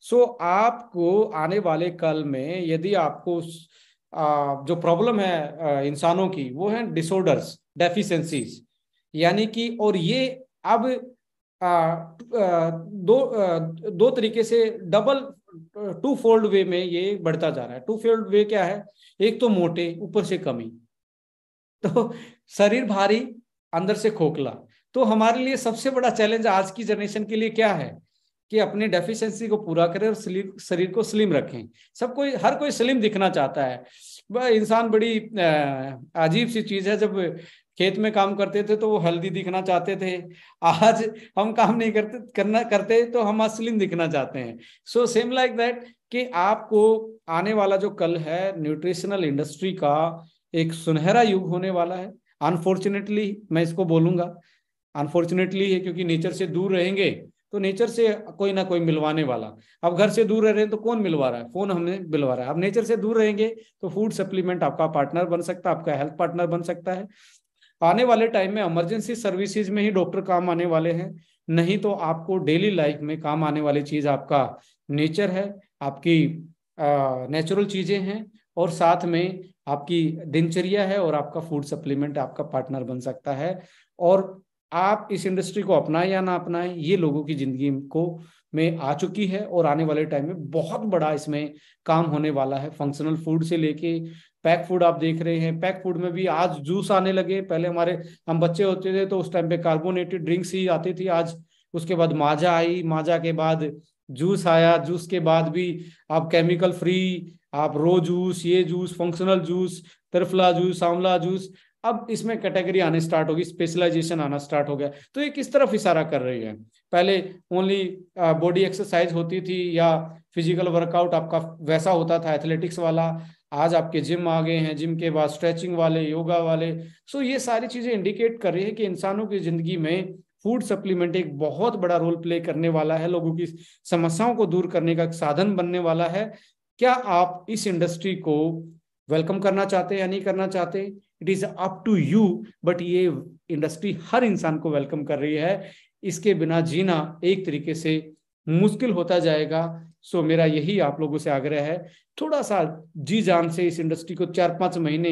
सो so, आपको आने वाले कल में यदि आपको जो प्रॉब्लम है इंसानों की वो है डिसऑर्डर्स डेफिशिएंसीज यानी कि और ये अब दो दो तरीके से डबल टू फोल्ड वे में ये बढ़ता जा रहा है टू फोल्ड वे क्या है एक तो मोटे ऊपर से कमी तो शरीर भारी अंदर से खोखला तो हमारे लिए सबसे बड़ा चैलेंज आज की जनरेशन के लिए क्या है कि अपने डेफिशिएंसी को पूरा करें और शरीर को स्लिम रखें सब कोई हर कोई स्लिम दिखना चाहता है इंसान बड़ी अजीब सी चीज है जब खेत में काम करते थे तो वो हेल्दी दिखना चाहते थे आज हम काम नहीं करते करना करते तो हम असलिन दिखना चाहते हैं सो सेम लाइक दैट कि आपको आने वाला जो कल है न्यूट्रिशनल इंडस्ट्री का एक सुनहरा युग होने वाला है अनफॉर्चुनेटली मैं इसको बोलूंगा अनफॉर्चुनेटली है क्योंकि नेचर से दूर रहेंगे तो नेचर से कोई ना कोई मिलवाने वाला अब घर से दूर रह रहे हैं तो कौन मिलवा रहा है फोन हमें मिलवा रहा है अब नेचर से दूर रहेंगे तो फूड सप्लीमेंट आपका पार्टनर बन सकता है आपका हेल्थ पार्टनर बन सकता है आने वाले टाइम में इमरजेंसी सर्विसेज में ही डॉक्टर काम आने वाले हैं नहीं तो आपको डेली लाइफ में काम आने वाली चीज़ आपका नेचर है आपकी नेचुरल चीज़ें हैं और साथ में आपकी दिनचर्या है और आपका फूड सप्लीमेंट आपका पार्टनर बन सकता है और आप इस इंडस्ट्री को अपनाएं या ना अपनाएं ये लोगों की जिंदगी को में आ चुकी है और आने वाले टाइम में बहुत बड़ा इसमें काम होने वाला है फंक्शनल फूड से लेके पैक फूड आप देख रहे हैं पैक फूड में भी आज जूस आने लगे पहले हमारे हम बच्चे होते थे तो उस टाइम पे कार्बोनेटेड ड्रिंक्स ही आती थी आज उसके बाद माजा आई माजा के बाद जूस आया जूस के बाद भी आप केमिकल फ्री आप रो जूस ये जूस फंक्शनल जूस तरफला जूस आंवला जूस अब इसमें कैटेगरी आने स्टार्ट होगी स्पेशलाइजेशन आना स्टार्ट हो गया तो ये किस तरफ इशारा कर रही है पहले ओनली बॉडी एक्सरसाइज होती थी या फिजिकल वर्कआउट आपका वैसा होता था एथलेटिक्स वाला आज आपके जिम आ गए हैं जिम के बाद स्ट्रेचिंग वाले योगा वाले सो ये सारी चीज़ें इंडिकेट कर रही है कि इंसानों की ज़िंदगी में फूड सप्लीमेंट एक बहुत बड़ा रोल प्ले करने वाला है लोगों की समस्याओं को दूर करने का एक साधन बनने वाला है क्या आप इस इंडस्ट्री को वेलकम करना चाहते हैं या नहीं करना चाहते it is up to you but ये इंडस्ट्री हर इंसान को वेलकम कर रही है इसके बिना जीना एक तरीके से मुश्किल होता जाएगा सो मेरा यही आप लोगों से आग्रह है थोड़ा सा जी जान से इस इंडस्ट्री को चार पांच महीने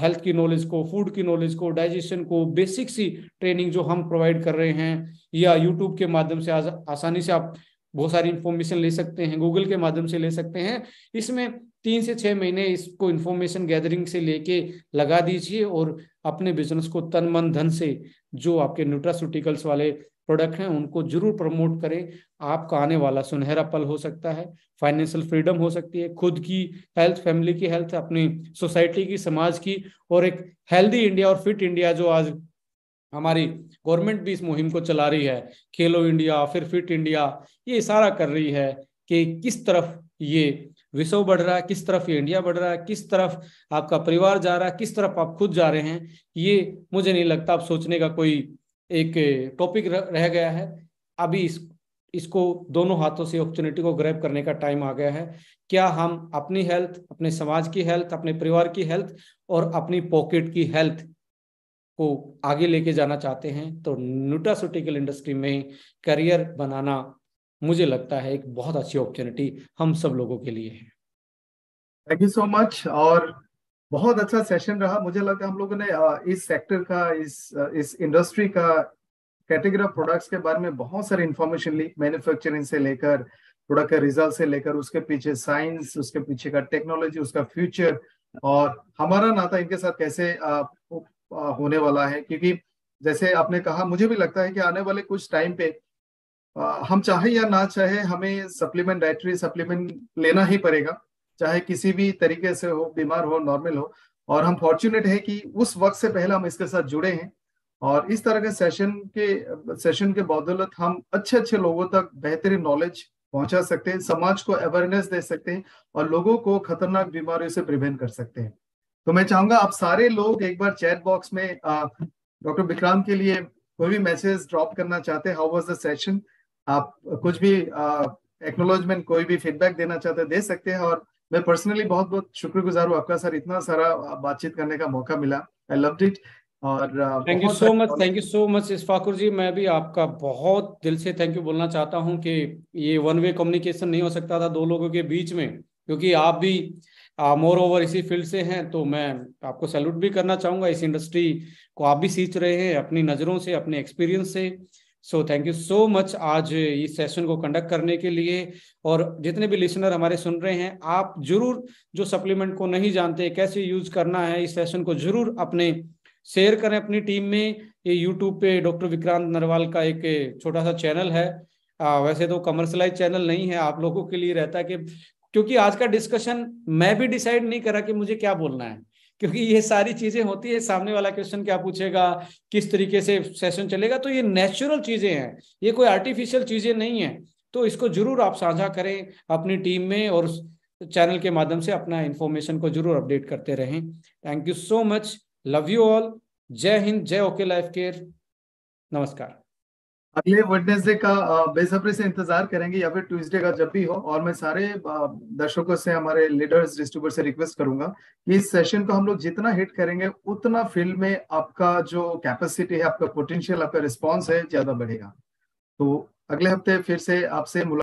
हेल्थ की नॉलेज को फूड की नॉलेज को डाइजेशन को बेसिक सी ट्रेनिंग जो हम प्रोवाइड कर रहे हैं या यूट्यूब के माध्यम से आसानी से आप बहुत सारी इंफॉर्मेशन ले सकते हैं गूगल के माध्यम से ले सकते हैं इसमें तीन से छह महीने इसको इन्फॉर्मेशन गैदरिंग से लेके लगा दीजिए और अपने बिजनेस को तन मन धन से जो आपके न्यूट्रास्यूटिकल्स वाले प्रोडक्ट हैं उनको जरूर प्रमोट करें आपका आने वाला सुनहरा पल हो सकता है फाइनेंशियल फ्रीडम हो सकती है खुद की हेल्थ फैमिली की हेल्थ अपनी सोसाइटी की समाज की और एक हेल्दी इंडिया और फिट इंडिया जो आज हमारी गवर्नमेंट भी इस मुहिम को चला रही है खेलो इंडिया फिर फिट इंडिया ये इशारा कर रही है कि किस तरफ ये विश्व बढ़ रहा है किस तरफ ये इंडिया बढ़ रहा है किस तरफ आपका परिवार जा रहा है किस तरफ आप खुद जा रहे हैं ये मुझे नहीं लगता आप सोचने का कोई एक टॉपिक रह गया है अभी इस इसको दोनों हाथों से अपॉर्चुनिटी को ग्रैब करने का टाइम आ गया है क्या हम अपनी हेल्थ अपने समाज की हेल्थ अपने परिवार की हेल्थ और अपनी पॉकेट की हेल्थ को आगे लेके जाना चाहते हैं तो न्यूटासुटिकल इंडस्ट्री में करियर बनाना मुझे लगता है एक बहुत अच्छी अपॉर्चुनिटी हम सब लोगों के लिए है थैंक यू सो मच और बहुत अच्छा सेशन रहा मुझे लगता है हम लोगों ने इस सेक्टर का इस इस इंडस्ट्री का कैटेगरी ऑफ प्रोडक्ट्स के बारे में बहुत सारी इन्फॉर्मेशन ली मैन्युफैक्चरिंग से लेकर प्रोडक्ट के रिजल्ट से लेकर उसके पीछे साइंस उसके पीछे का टेक्नोलॉजी उसका फ्यूचर और हमारा नाता इनके साथ कैसे आ, होने वाला है क्योंकि जैसे आपने कहा मुझे भी लगता है कि आने वाले कुछ टाइम पे हम चाहे या ना चाहे हमें सप्लीमेंट डाइटरी सप्लीमेंट लेना ही पड़ेगा चाहे किसी भी तरीके से हो बीमार हो नॉर्मल हो और हम फॉर्चुनेट है कि उस वक्त से पहले हम इसके साथ जुड़े हैं और इस तरह के सेशन के सेशन के बदौलत हम अच्छे अच्छे लोगों तक बेहतरीन नॉलेज पहुंचा सकते हैं समाज को अवेयरनेस दे सकते हैं और लोगों को खतरनाक बीमारियों से प्रिवेंट कर सकते हैं तो मैं चाहूंगा आप सारे लोग एक बार चैट बॉक्स में डॉक्टर विक्रांत के लिए कोई भी मैसेज ड्रॉप करना चाहते हैं हाउ वॉज द सेशन आप कुछ भी एक्नोलॉजमेंट कोई भी फीडबैक देना चाहते दे सकते हैं और मैं पर्सनली बहुत बहुत शुक्रगुजार हूँ आपका सर इतना सारा बातचीत करने का मौका मिला I love it thank you so much thank you so much इस फाकुर जी मैं भी आपका बहुत दिल से थैंक यू बोलना चाहता हूं कि ये वन वे कम्युनिकेशन नहीं हो सकता था दो लोगों के बीच में क्योंकि आप भी मोर uh, ओवर इसी फील्ड से हैं तो मैं आपको सैल्यूट भी करना चाहूंगा इस इंडस्ट्री को आप भी सींच रहे हैं अपनी नज़रों से अपने एक्सपीरियंस से uh, so thank you so much आज इस सेशन को कंडक्ट करने के लिए और जितने भी लिसनर हमारे सुन रहे हैं आप जरूर जो सप्लीमेंट को नहीं जानते कैसे यूज करना है इस सेशन को जरूर अपने शेयर करें अपनी टीम में ये यूट्यूब पे डॉक्टर विक्रांत नरवाल का एक छोटा सा चैनल है आ, वैसे तो कमर्शलाइज चैनल नहीं है आप लोगों के लिए रहता है कि क्योंकि आज का डिस्कशन मैं भी डिसाइड नहीं करा कि मुझे क्या बोलना है क्योंकि ये सारी चीजें होती है सामने वाला क्वेश्चन क्या पूछेगा किस तरीके से सेशन चलेगा तो ये नेचुरल चीजें हैं ये कोई आर्टिफिशियल चीजें नहीं है तो इसको जरूर आप साझा करें अपनी टीम में और चैनल के माध्यम से अपना इन्फॉर्मेशन को जरूर अपडेट करते रहें thank you so much love you all जय हिंद जय ओके लाइफ केयर नमस्कार अगले वेडनेसडे का बेसब्री से इंतजार करेंगे या फिर ट्यूसडे का जब भी हो और मैं सारे दर्शकों से हमारे लीडर्स डिस्ट्रीब्यूटर से रिक्वेस्ट करूंगा कि इस सेशन को हम लोग जितना हिट करेंगे उतना फील्ड में आपका जो कैपेसिटी है आपका पोटेंशियल आपका रिस्पॉन्स है ज्यादा बढ़ेगा तो अगले हफ्ते फिर से आपसे मुलाकात